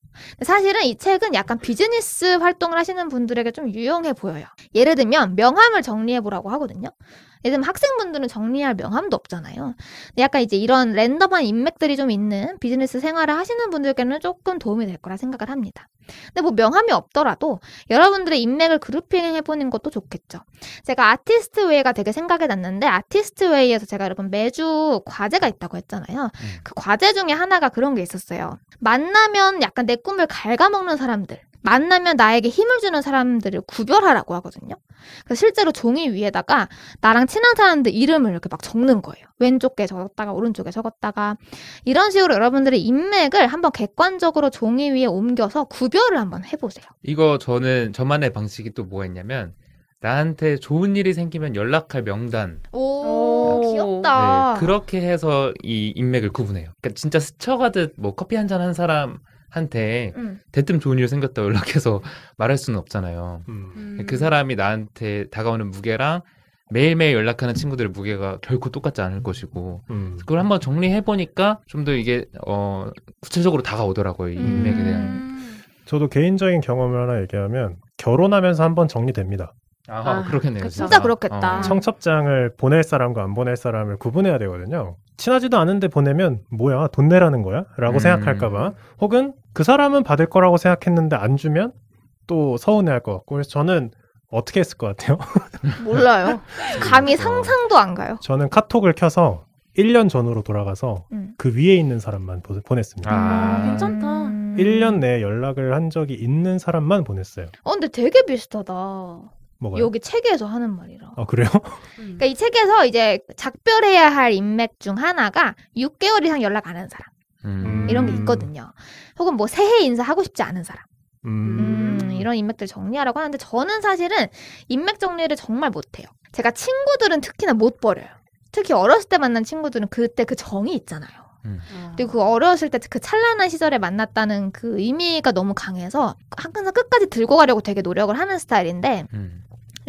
사실은 이 책은 약간 비즈니스 활동을 하시는 분들에게 좀 유용해 보여요. 예를 들면 명함을 정리해 보라고 하거든요. 예를 들면 학생분들은 정리할 명함도 없잖아요. 약간 이제 이런 랜덤한 인맥들이 좀 있는 비즈니스 생활을 하시는 분들께는 조금 도움이 될 거라 생각을 합니다. 근데 뭐 명함이 없더라도 여러분들의 인맥을 그룹핑해보는 것도 좋겠죠. 제가 아티스트 웨이가 되게 생각이 났는데 아티스트 웨이에서 제가 여러분 매주 과제가 있다고 했잖아요. 음. 그 과제 중에 하나가 그런 게 있었어요. 만나면 약간 내 꿈을 갉아먹는 사람들. 만나면 나에게 힘을 주는 사람들을 구별하라고 하거든요. 그래서 실제로 종이 위에다가 나랑 친한 사람들 이름을 이렇게 막 적는 거예요. 왼쪽에 적었다가 오른쪽에 적었다가 이런 식으로 여러분들의 인맥을 한번 객관적으로 종이 위에 옮겨서 구별을 한번 해보세요. 이거 저는 저만의 방식이 또 뭐가 있냐면 나한테 좋은 일이 생기면 연락할 명단. 오, 귀엽다. 네, 그렇게 해서 이 인맥을 구분해요. 그러니까 진짜 스쳐가듯 뭐 커피 한 잔 한 사람 한테 음. 대뜸 좋은 일 생겼다 연락해서 *laughs* 말할 수는 없잖아요. 음. 그 사람이 나한테 다가오는 무게랑 매일매일 연락하는 친구들의 무게가 결코 똑같지 않을 것이고 음. 그걸 한번 정리해 보니까 좀 더 이게 어 구체적으로 다가오더라고요 이 음. 인맥에 대한. 저도 개인적인 경험을 하나 얘기하면 결혼하면서 한번 정리됩니다. 아 아, 그렇겠네요. 진짜, 진짜 그렇겠다. 어. 청첩장을 보낼 사람과 안 보낼 사람을 구분해야 되거든요. 친하지도 않은데 보내면 뭐야 돈 내라는 거야? 라고 음. 생각할까봐 혹은 그 사람은 받을 거라고 생각했는데 안 주면 또 서운해할 것 같고 그래서 저는 어떻게 했을 것 같아요? *laughs* 몰라요. 감히 어. 상상도 안 가요. 저는 카톡을 켜서 1년 전으로 돌아가서 음. 그 위에 있는 사람만 보, 보냈습니다. 아~ 괜찮다. 1년 음. 내에 연락을 한 적이 있는 사람만 보냈어요. 어, 근데 되게 비슷하다. 뭐가요? 여기 책에서 하는 말이라. 아, 그래요? *laughs* 음. 그러니까 이 책에서 이제 작별해야 할 인맥 중 하나가 6개월 이상 연락 안 하는 사람. 음. 이런 게 있거든요. 혹은 뭐 새해 인사하고 싶지 않은 사람. 음... 음, 이런 인맥들 정리하라고 하는데 저는 사실은 인맥 정리를 정말 못해요. 제가 친구들은 특히나 못 버려요. 특히 어렸을 때 만난 친구들은 그때 그 정이 있잖아요. 음. 그리고 그 어렸을 때 그 찬란한 시절에 만났다는 그 의미가 너무 강해서 항상 끝까지 들고 가려고 되게 노력을 하는 스타일인데 음.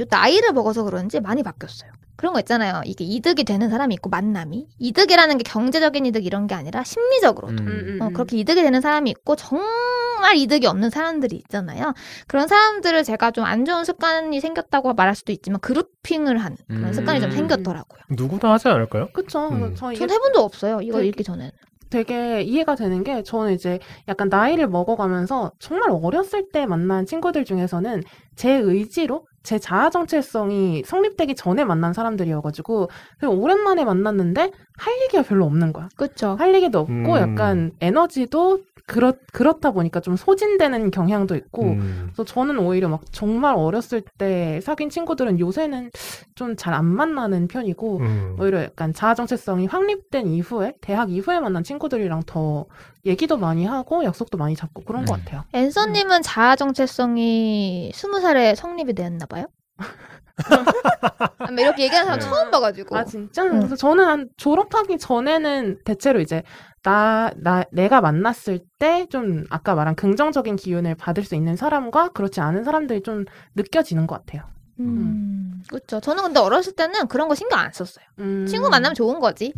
나이를 먹어서 그런지 많이 바뀌었어요. 그런 거 있잖아요. 이게 이득이 되는 사람이 있고 만남이 이득이라는 게 경제적인 이득 이런 게 아니라 심리적으로도 음. 음, 음 어, 음. 그렇게 이득이 되는 사람이 있고 정말 이득이 없는 사람들이 있잖아요. 그런 사람들을 제가 좀 안 좋은 습관이 생겼다고 말할 수도 있지만 그룹핑을 하는 그런 음. 습관이 좀 생겼더라고요. 누구나 하지 않을까요? 그쵸. 음. 전 해본 적 없어요. 이거 되게, 읽기 전에 되게 이해가 되는 게 저는 이제 약간 나이를 먹어가면서 정말 어렸을 때 만난 친구들 중에서는 제 의지로 제 자아 정체성이 성립되기 전에 만난 사람들이어가지고 오랜만에 만났는데 할 얘기가 별로 없는 거야. 그렇죠. 할 얘기도 없고 음. 약간 에너지도 그렇 그렇다 보니까 좀 소진되는 경향도 있고. 음. 그래서 저는 오히려 막 정말 어렸을 때 사귄 친구들은 요새는 좀 잘 안 만나는 편이고 음. 오히려 약간 자아 정체성이 확립된 이후에 대학 이후에 만난 친구들이랑 더 얘기도 많이 하고 약속도 많이 잡고 그런 것 네. 같아요. 앤서님은 자아 정체성이 스무 살에 성립이 되었나 봐요? *laughs* 아, 이렇게 얘기하는 사람 네. 처음 봐가지고. 아 진짜? 응. 그래서 저는 한 졸업하기 전에는 대체로 이제 나, 나 내가 만났을 때 좀 아까 말한 긍정적인 기운을 받을 수 있는 사람과 그렇지 않은 사람들이 좀 느껴지는 것 같아요. 음. 그렇죠. 저는 근데 어렸을 때는 그런 거 신경 안 썼어요. 음. 친구 만나면 좋은 거지.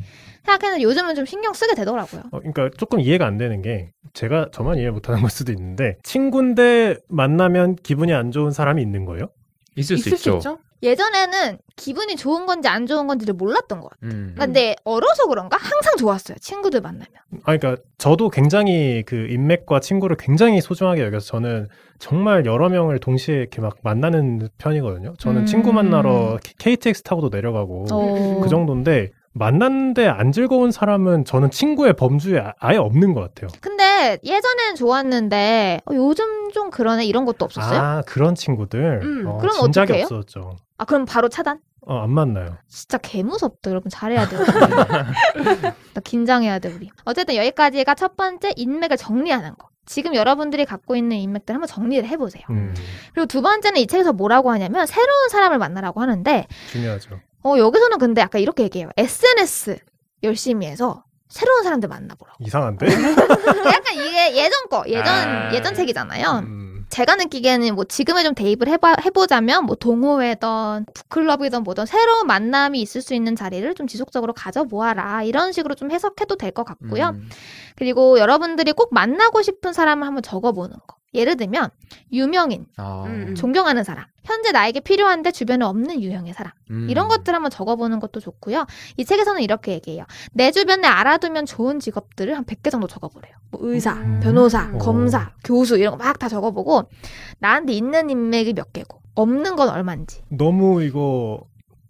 생각했는 요즘은 좀 신경 쓰게 되더라고요. 어, 그러니까 조금 이해가 안 되는 게 제가 저만 이해 못하는 걸 수도 있는데 친구인데 만나면 기분이 안 좋은 사람이 있는 거예요? 있을, 있을 수, 수 있죠. 있죠. 예전에는 기분이 좋은 건지 안 좋은 건지를 몰랐던 것 같아요. 음. 근데 어려서 그런가 항상 좋았어요. 친구들 만나면. 아, 그러니까 저도 굉장히 그 인맥과 친구를 굉장히 소중하게 여겨서 저는 정말 여러 명을 동시에 이렇게 막 만나는 편이거든요. 저는 음. 친구 만나러 음. KTX 타고도 내려가고 오. 어. 그 정도인데 만났는데 안 즐거운 사람은 저는 친구의 범주에 아, 아예 없는 것 같아요. 근데 예전엔 좋았는데 어, 요즘 좀 그러네 이런 것도 없었어요? 아 그런 친구들. 음, 어, 그럼 어떻 해요? 없었죠. 아 그럼 바로 차단? 어, 안 만나요. 진짜 개 무섭다. 여러분 잘해야 돼나 *laughs* 긴장해야 돼 우리. 어쨌든 여기까지가 첫 번째 인맥을 정리하는 거. 지금 여러분들이 갖고 있는 인맥들 한번 정리를 해보세요. 음. 그리고 두 번째는 이 책에서 뭐라고 하냐면 새로운 사람을 만나라고 하는데 중요하죠. 어, 여기서는 근데 아까 이렇게 얘기해요. SNS 열심히 해서 새로운 사람들 만나보라고. 이상한데? 그러니까 약간 이게 예전 거, 예전, 아... 예전 책이잖아요. 음... 제가 느끼기에는 뭐 지금에 좀 대입을 해봐, 해보자면 뭐 동호회든 북클럽이든 뭐든 새로운 만남이 있을 수 있는 자리를 좀 지속적으로 가져보아라. 이런 식으로 좀 해석해도 될 것 같고요. 음... 그리고 여러분들이 꼭 만나고 싶은 사람을 한번 적어보는 거. 예를 들면 유명인, 아. 음, 음. 존경하는 사람, 현재 나에게 필요한데 주변에 없는 유형의 사람 음. 이런 것들 한번 적어보는 것도 좋고요. 이 책에서는 이렇게 얘기해요. 내 주변에 알아두면 좋은 직업들을 한 100개 정도 적어보래요. 뭐 의사, 음. 변호사, 오. 검사, 교수 이런 거 막 다 적어보고 나한테 있는 인맥이 몇 개고 없는 건 얼마인지. 너무 이거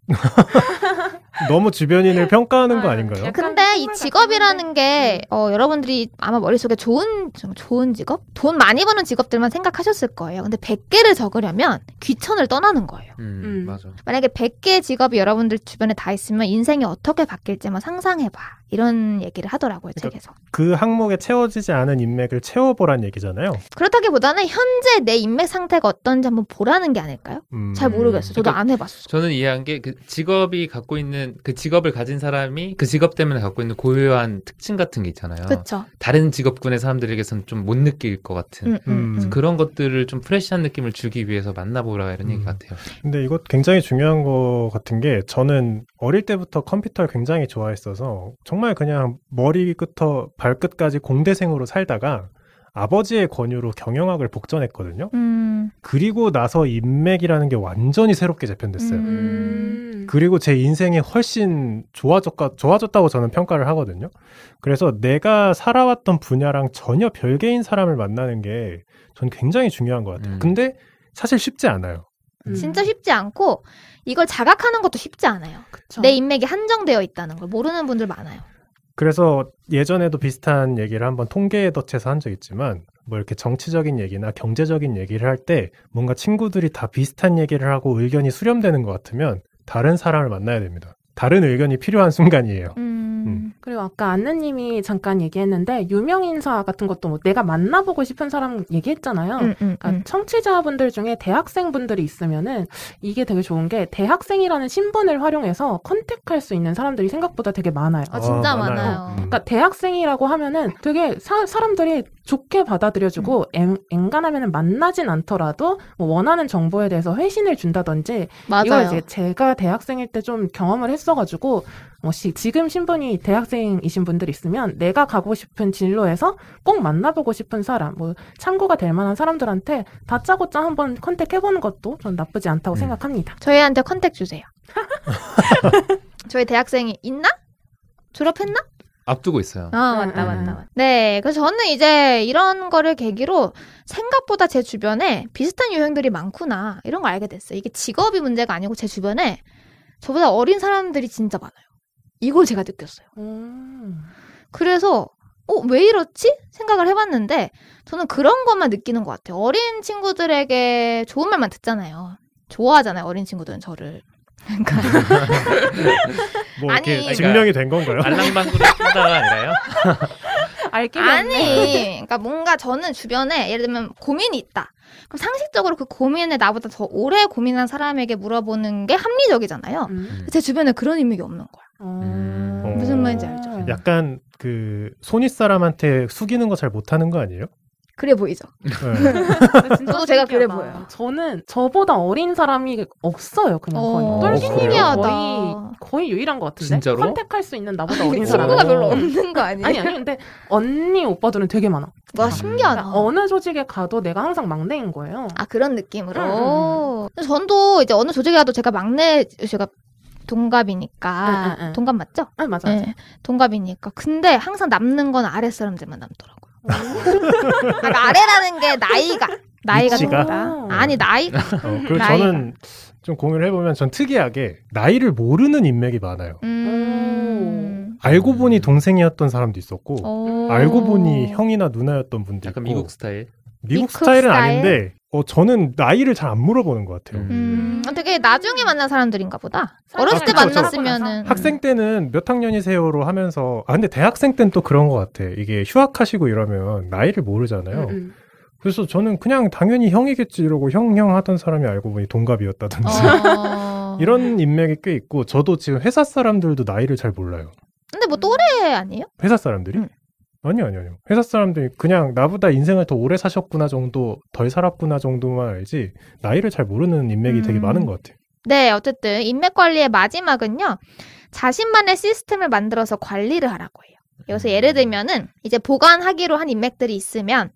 *laughs* 너무 주변인을 평가하는 거 아, 아닌가요? 근데 이 직업이라는 게 어, 여러분들이 아마 머릿속에 좋은 좋은 직업? 돈 많이 버는 직업들만 생각하셨을 거예요. 근데 100개를 적으려면 귀천을 떠나는 거예요. 음, 음. 맞아. 만약에 100개 직업이 여러분들 주변에 다 있으면 인생이 어떻게 바뀔지만 상상해 봐. 이런 얘기를 하더라고요, 그러니까 책에서. 그 항목에 채워지지 않은 인맥을 채워 보란 얘기잖아요. 그렇다기보다는 현재 내 인맥 상태가 어떤지 한번 보라는 게 아닐까요? 음. 잘 모르겠어요. 저도 그러니까 안해 봤어요. 저는 이해한 게그 직업이 갖고 있는 있는 그 직업을 가진 사람이 그 직업 때문에 갖고 있는 고유한 특징 같은 게 있잖아요. 그쵸. 다른 직업군의 사람들에게서는 좀 못 느낄 것 같은 음, 음. 음. 음. 그런 것들을 좀 프레시한 느낌을 주기 위해서 만나보라 이런 얘기 음. 같아요. 근데 이것 굉장히 중요한 것 같은 게 저는 어릴 때부터 컴퓨터를 굉장히 좋아했어서 정말 그냥 머리부터 발끝까지 공대생으로 살다가 아버지의 권유로 경영학을 복전했거든요. 음. 그리고 나서 인맥이라는 게 완전히 새롭게 재편됐어요. 음. 음. 그리고 제 인생이 훨씬 좋아졌가, 좋아졌다고 저는 평가를 하거든요. 그래서 내가 살아왔던 분야랑 전혀 별개인 사람을 만나는 게 전 굉장히 중요한 것 같아요. 음. 근데 사실 쉽지 않아요. 음. 진짜 쉽지 않고 이걸 자각하는 것도 쉽지 않아요. 그쵸. 내 인맥이 한정되어 있다는 걸 모르는 분들 많아요. 그래서 예전에도 비슷한 얘기를 한번 통계에 덧해서 한 적 있지만 뭐 이렇게 정치적인 얘기나 경제적인 얘기를 할 때 뭔가 친구들이 다 비슷한 얘기를 하고 의견이 수렴되는 것 같으면 다른 사람을 만나야 됩니다. 다른 의견이 필요한 순간이에요. 음, 음. 그리고 아까 안느님이 잠깐 얘기했는데 유명 인사 같은 것도 뭐 내가 만나보고 싶은 사람 얘기했잖아요. 음, 음, 음, 그러니까 청취자분들 중에 대학생분들이 있으면은 이게 되게 좋은 게 대학생이라는 신분을 활용해서 컨택할 수 있는 사람들이 생각보다 되게 많아요. 아 진짜 아, 많아요. 많아요. 음. 그러니까 대학생이라고 하면은 되게 사, 사람들이 좋게 받아들여주고 음. 앵간하면 만나진 않더라도 뭐 원하는 정보에 대해서 회신을 준다든지 맞아요. 이거 이제 제가 대학생일 때 좀 경험을 했어가지고 뭐 시, 지금 신분이 대학생이신 분들 있으면 내가 가고 싶은 진로에서 꼭 만나보고 싶은 사람 뭐 참고가 될 만한 사람들한테 다짜고짜 한번 컨택해보는 것도 전 나쁘지 않다고 음. 생각합니다. 저희한테 컨택 주세요. *laughs* 저희 대학생이 있나? 졸업했나? 앞두고 있어요. 아, 음, 맞다, 음. 맞다, 네. 그래서 저는 이제 이런 거를 계기로 생각보다 제 주변에 비슷한 유형들이 많구나. 이런 걸 알게 됐어요. 이게 직업이 문제가 아니고 제 주변에 저보다 어린 사람들이 진짜 많아요. 이걸 제가 느꼈어요. 음. 그래서, 어, 왜 이렇지? 생각을 해봤는데, 저는 그런 것만 느끼는 것 같아요. 어린 친구들에게 좋은 말만 듣잖아요. 좋아하잖아요, 어린 친구들은 저를. 그러니까 *laughs* 뭐 이렇게 아니, 증명이 된 건가요? 알랑방구를 푼다가 아니라요? *laughs* 아니, 그러니까 뭔가 저는 주변에 예를 들면 고민이 있다. 그럼 상식적으로 그고민에 나보다 더 오래 고민한 사람에게 물어보는 게 합리적이잖아요. 음. 제 주변에 그런 인물이 없는 거야. 음. 무슨 말인지 알죠? 약간 그 손윗 사람한테 숙이는 거 잘 못하는 거 아니에요? 그래 보이죠. 네. *laughs* 저도 제가 그래 보여요. 저는 저보다 어린 사람이 없어요. 그냥 어, 거의. 똘기님이 어, 그래 거의, 거의 유일한 것 같은데. 진짜로? 선택할 수 있는 나보다 어린 사람. 친구가 별로 없는 거 아니에요? 아니 아니 근데 언니 오빠들은 되게 많아. 와 아, 신기하다. 그러니까 어느 조직에 가도 내가 항상 막내인 거예요. 아 그런 느낌으로. 근 전도 이제 어느 조직에 가도 제가 막내 제가 동갑이니까 응, 응, 응. 동갑 맞죠? 아 맞아. 요 네, 예, 동갑이니까 근데 항상 남는 건 아랫 사람들만 남더라고. 음. 아, 그러니까 아래라는 게 나이가 나이가 된다. 음. 아니 나이. 어, 그리고 나이가. 저는 좀 공유를 해보면 전 특이하게 나이를 모르는 인맥이 많아요. 음... 알고 보니 동생이었던 사람도 있었고 알고 보니 형이나 누나였던 분들 약간 있고. 미국 스타일. 미국, 미국 스타일은 스타일? 아닌데 어, 저는 나이를 잘 안 물어보는 것 같아요. 음. 음, 되게 나중에 만난 사람들인가 보다. 어렸을 아, 때 그렇죠. 만났으면은. 학생 때는 몇 학년이세요로 하면서, 아, 근데 대학생 땐또 그런 것 같아. 이게 휴학하시고 이러면 나이를 모르잖아요. 음, 음. 그래서 저는 그냥 당연히 형이겠지 이러고 형, 형 하던 사람이 알고 보니 동갑이었다든지. 어... *laughs* 이런 인맥이 꽤 있고, 저도 지금 회사 사람들도 나이를 잘 몰라요. 근데 뭐 또래 아니에요? 회사 사람들이? 음. 아니요, 아니요, 아니요. 회사 사람들이 그냥 나보다 인생을 더 오래 사셨구나 정도, 덜 살았구나 정도만 알지, 나이를 잘 모르는 인맥이 음... 되게 많은 것 같아요. 네, 어쨌든 인맥 관리의 마지막은요. 자신만의 시스템을 만들어서 관리를 하라고 해요. 여기서 예를 음. 들면은 이제 보관하기로 한 인맥들이 있으면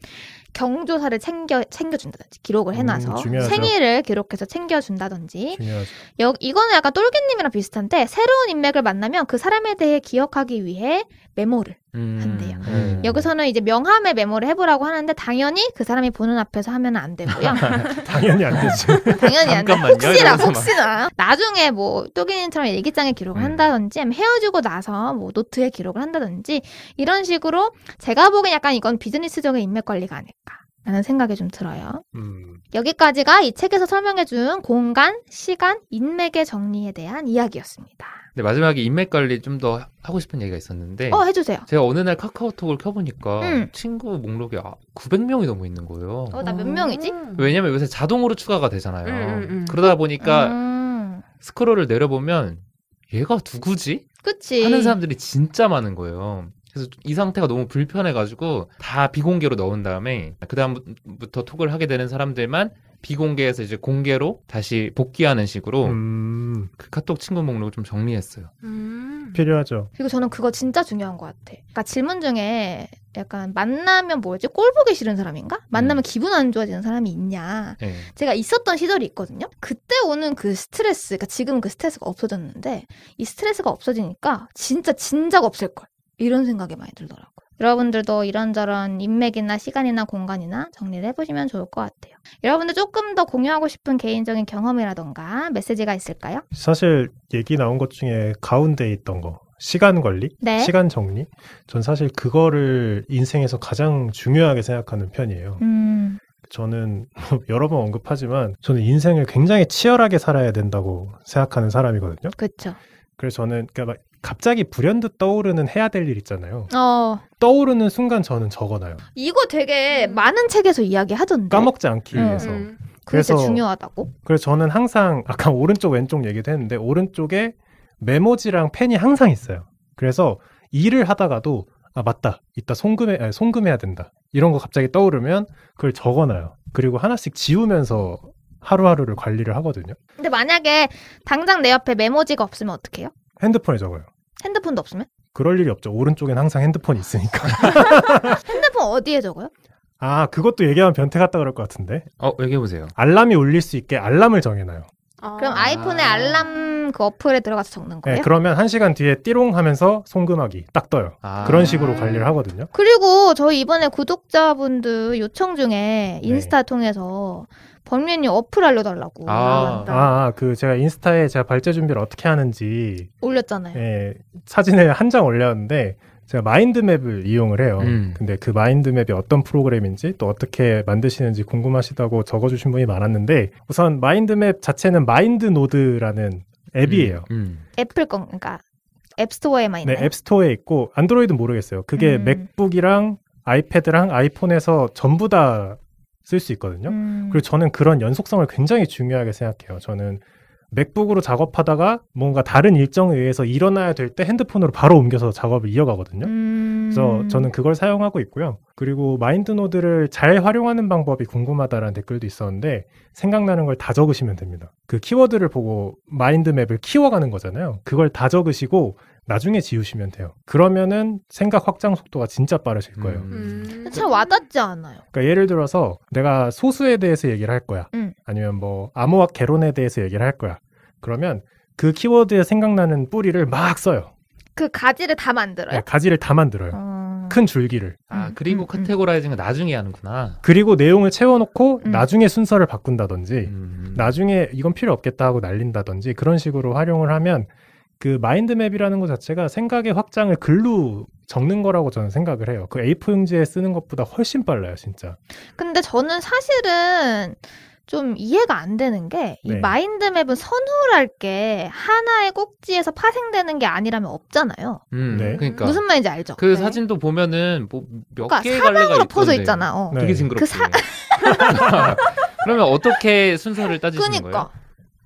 경조사를 챙겨 챙겨준다든지 기록을 음, 해놔서 음, 생일을 기록해서 챙겨준다든지 여, 이거는 약간 똘기님이랑 비슷한데 새로운 인맥을 만나면 그 사람에 대해 기억하기 위해 메모를 한대요. 음. 네. 음. 여기서는 이제 명함에 메모를 해보라고 하는데 당연히 그 사람이 보는 앞에서 하면 안 되고요. *laughs* 당연히 안 되죠. *laughs* 당연히 안 돼. 혹시나 혹시나 나중에 뭐 또기님처럼 일기장에 기록을 음. 한다든지 헤어지고 나서 뭐 노트에 기록을 한다든지 이런 식으로 제가 보기엔 약간 이건 비즈니스적인 인맥 관리가 아닐까. 라는 생각이 좀 들어요. 음. 여기까지가 이 책에서 설명해준 공간, 시간, 인맥의 정리에 대한 이야기였습니다. 네, 마지막에 인맥 관리 좀 더 하고 싶은 얘기가 있었는데. 어, 해주세요. 제가 어느 날 카카오톡을 켜보니까 음. 친구 목록이 900명이 아, 넘어 있는 거예요. 어, 나 몇 명이지? 음. 왜냐면 요새 자동으로 추가가 되잖아요. 음, 음, 음. 그러다 보니까 아. 스크롤을 내려보면 얘가 누구지? 그치. 하는 사람들이 진짜 많은 거예요. 그래서 이 상태가 너무 불편해가지고 다 비공개로 넣은 다음에 그 다음부터 톡을 하게 되는 사람들만 비공개에서 이제 공개로 다시 복귀하는 식으로 음... 그 카톡 친구 목록을 좀 정리했어요. 음... 필요하죠. 그리고 저는 그거 진짜 중요한 것 같아. 그러니까 질문 중에 약간 만나면 뭐였지? 꼴 보기 싫은 사람인가? 만나면 네. 기분 안 좋아지는 사람이 있냐? 네. 제가 있었던 시절이 있거든요. 그때 오는 그 스트레스, 그러니까 지금은 그 스트레스가 없어졌는데 이 스트레스가 없어지니까 진짜 진작 없을 걸 이런 생각이 많이 들더라고요. 여러분들도 이런저런 인맥이나 시간이나 공간이나 정리를 해보시면 좋을 것 같아요. 여러분들 조금 더 공유하고 싶은 개인적인 경험이라던가 메시지가 있을까요? 사실 얘기 나온 것 중에 가운데 있던 거 시간 관리, 네. 시간 정리. 전 사실 그거를 인생에서 가장 중요하게 생각하는 편이에요. 음. 저는 *laughs* 여러 번 언급하지만 저는 인생을 굉장히 치열하게 살아야 된다고 생각하는 사람이거든요. 그렇죠. 그래서 저는 그러니까 막 갑자기 불현듯 떠오르는 해야 될 일 있잖아요. 어. 떠오르는 순간 저는 적어놔요. 이거 되게 많은 책에서 이야기하던데. 까먹지 않기 음. 위해서. 음. 그래서 중요하다고? 그래서 저는 항상 아까 오른쪽 왼쪽 얘기도 했는데 오른쪽에 메모지랑 펜이 항상 있어요. 그래서 일을 하다가도 아 맞다 이따 송금해 아니, 송금해야 된다 이런 거 갑자기 떠오르면 그걸 적어놔요. 그리고 하나씩 지우면서 하루하루를 관리를 하거든요. 근데 만약에 당장 내 옆에 메모지가 없으면 어떡해요? 핸드폰에 적어요. 핸드폰도 없으면? 그럴 일이 없죠. 오른쪽엔 항상 핸드폰이 있으니까. *laughs* 핸드폰 어디에 적어요? 아, 그것도 얘기하면 변태 같다 그럴 것 같은데. 어, 얘기해보세요. 알람이 울릴 수 있게 알람을 정해놔요. 아... 그럼 아이폰의 아. 알람 그 어플에 들어가서 적는 거예요? 네, 그러면 한 시간 뒤에 띠롱 하면서 송금하기 딱 떠요. 아... 그런 식으로 관리를 하거든요. 그리고 저희 이번에 구독자분들 요청 중에 네. 인스타 네. 통해서 범인이 어플 알려달라고. 아. 아, 아, 아, 그 제가 인스타에 제가 발제 준비를 어떻게 하는지 올렸잖아요. 예, 사진을 한 장 올렸는데 제가 마인드맵을 이용을 해요. 음. 근데 그 마인드맵이 어떤 프로그램인지 또 어떻게 만드시는지 궁금하시다고 적어주신 분이 많았는데 우선 마인드맵 자체는 마인드노드라는 앱이에요. 음, 음. 애플 건그니까 앱스토어에만 있나 네, 앱스토어에 있고 안드로이드는 모르겠어요. 그게 음. 맥북이랑 아이패드랑 아이폰에서 전부 다 쓸수 있거든요. 음. 그리고 저는 그런 연속성을 굉장히 중요하게 생각해요. 저는 맥북으로 작업하다가 뭔가 다른 일정에 의해서 일어나야 될 때 핸드폰으로 바로 옮겨서 작업을 이어가거든요. 음... 그래서 저는 그걸 사용하고 있고요. 그리고 마인드 노드를 잘 활용하는 방법이 궁금하다라는 댓글도 있었는데 생각나는 걸 다 적으시면 됩니다. 그 키워드를 보고 마인드맵을 키워가는 거잖아요. 그걸 다 적으시고 나중에 지우시면 돼요. 그러면은 생각 확장 속도가 진짜 빠르실 음. 거예요. 음. 음. 참 와닿지 않아요. 그러니까 예를 들어서 내가 소수에 대해서 얘기를 할 거야. 음. 아니면 뭐 암호학 개론에 대해서 얘기를 할 거야. 그러면 그 키워드에 생각나는 뿌리를 막 써요. 그 가지를 다 만들어요. 네, 가지를 다 만들어요. 어... 큰 줄기를. 아 음, 그리고 음, 카테고라이징은 나중에 하는구나. 그리고 내용을 채워놓고 나중에 순서를 바꾼다든지, 나중에 이건 필요 없겠다 하고 날린다든지 그런 식으로 활용을 하면 그 마인드맵이라는 것 자체가 생각의 확장을 글로 적는 거라고 저는 생각을 해요. 그 A4 용지에 쓰는 것보다 훨씬 빨라요, 진짜. 근데 저는 사실은 좀 이해가 안 되는 게이 네. 마인드맵은 선후랄 게 하나의 꼭지에서 파생되는 게 아니라면 없잖아요. 음, 네. 그러니까 무슨 말인지 알죠? 그 네. 사진도 보면은 뭐몇 그러니까 개의 갈래가 있 퍼져 있잖아. 어. 네. 되게 징그럽게. 그 사... *laughs* 그러면 어떻게 순서를 따지는 그러니까. 거예요?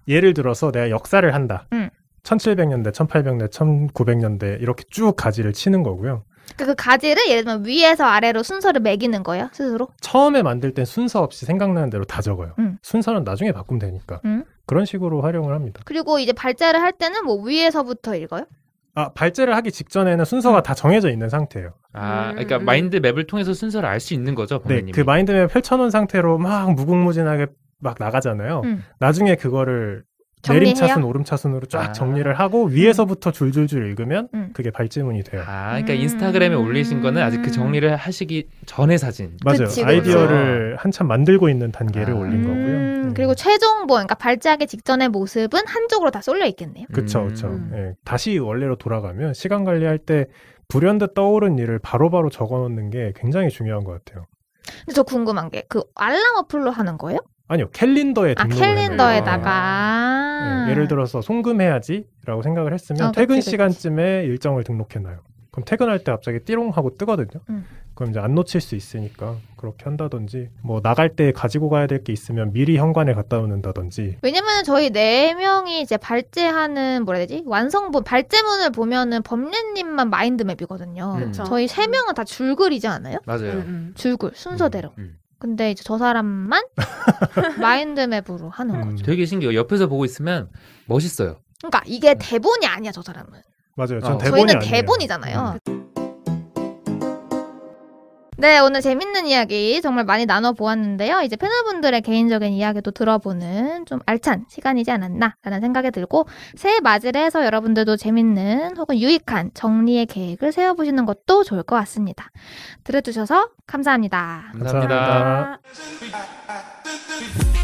예를 들어서 내가 역사를 한다. 음. 1700년대, 1800년대, 1900년대 이렇게 쭉 가지를 치는 거고요. 그러니까 그 가지를 예를 들면 위에서 아래로 순서를 매기는 거예요 스스로? 처음에 만들 땐 순서 없이 생각나는 대로 다 적어요. 음. 순서는 나중에 바꾸면 되니까 음. 그런 식으로 활용을 합니다. 그리고 이제 발제를 할 때는 뭐 위에서부터 읽어요? 아 발제를 하기 직전에는 순서가 음. 다 정해져 있는 상태예요. 아 그러니까 음. 마인드 맵을 통해서 순서를 알 수 있는 거죠, 범님 네, 그 마인드 맵 펼쳐놓은 상태로 막 무궁무진하게 막 나가잖아요. 음. 나중에 그거를 내림차순 오름차순으로 쫙 아. 정리를 하고 위에서부터 줄줄줄 읽으면 음. 그게 발제문이 돼요. 아, 그러니까 음. 인스타그램에 올리신 거는 아직 그 음. 정리를 하시기 전에 사진. 맞아요. 그치, 아이디어를 그치. 그렇죠. 한참 만들고 있는 단계를 아. 올린 거고요. 음. 네. 그리고 최종본, 그러니까 발제하기 직전의 모습은 한쪽으로 다 쏠려 있겠네요. 그렇죠, 그렇죠. 다시 원래로 돌아가면 시간 관리할 때 불현듯 떠오른 일을 바로바로 적어놓는 게 굉장히 중요한 것 같아요. 근데 저 궁금한 게 그 알람 어플로 하는 거예요? 아니요, 캘린더에 아, 캘린더에다가. 네, 음. 예를 들어서 송금해야지라고 생각을 했으면 아, 퇴근 그치, 시간쯤에 일정을 등록해놔요. 그럼 퇴근할 때 갑자기 띠롱 하고 뜨거든요. 음. 그럼 이제 안 놓칠 수 있으니까 그렇게 한다든지 뭐 나갈 때 가지고 가야 될 게 있으면 미리 현관에 갖다 놓는다든지. 왜냐면 저희 네 명이 이제 발제하는 뭐라 해야 되지 완성본 발제문을 보면은 법률님만 마인드맵이거든요. 음. 저희 세 음. 명은 다 줄글이지 않아요? 맞아요. 음, 줄글 순서대로. 음, 근데 이제 저 사람만 *laughs* 마인드맵으로 하는 음. 거죠. 되게 신기해요. 옆에서 보고 있으면 멋있어요. 그러니까 이게 대본이 아니야 저 사람은. 맞아요. 전 어. 대본이 저희는 아니에요. 대본이잖아요. 음. 네, 오늘 재밌는 이야기 정말 많이 나눠보았는데요. 이제 패널분들의 개인적인 이야기도 들어보는 좀 알찬 시간이지 않았나라는 생각이 들고 새해 맞이 해서 여러분들도 재밌는 혹은 유익한 정리의 계획을 세워보시는 것도 좋을 것 같습니다. 들어주셔서 감사합니다. 감사합니다. 감사합니다.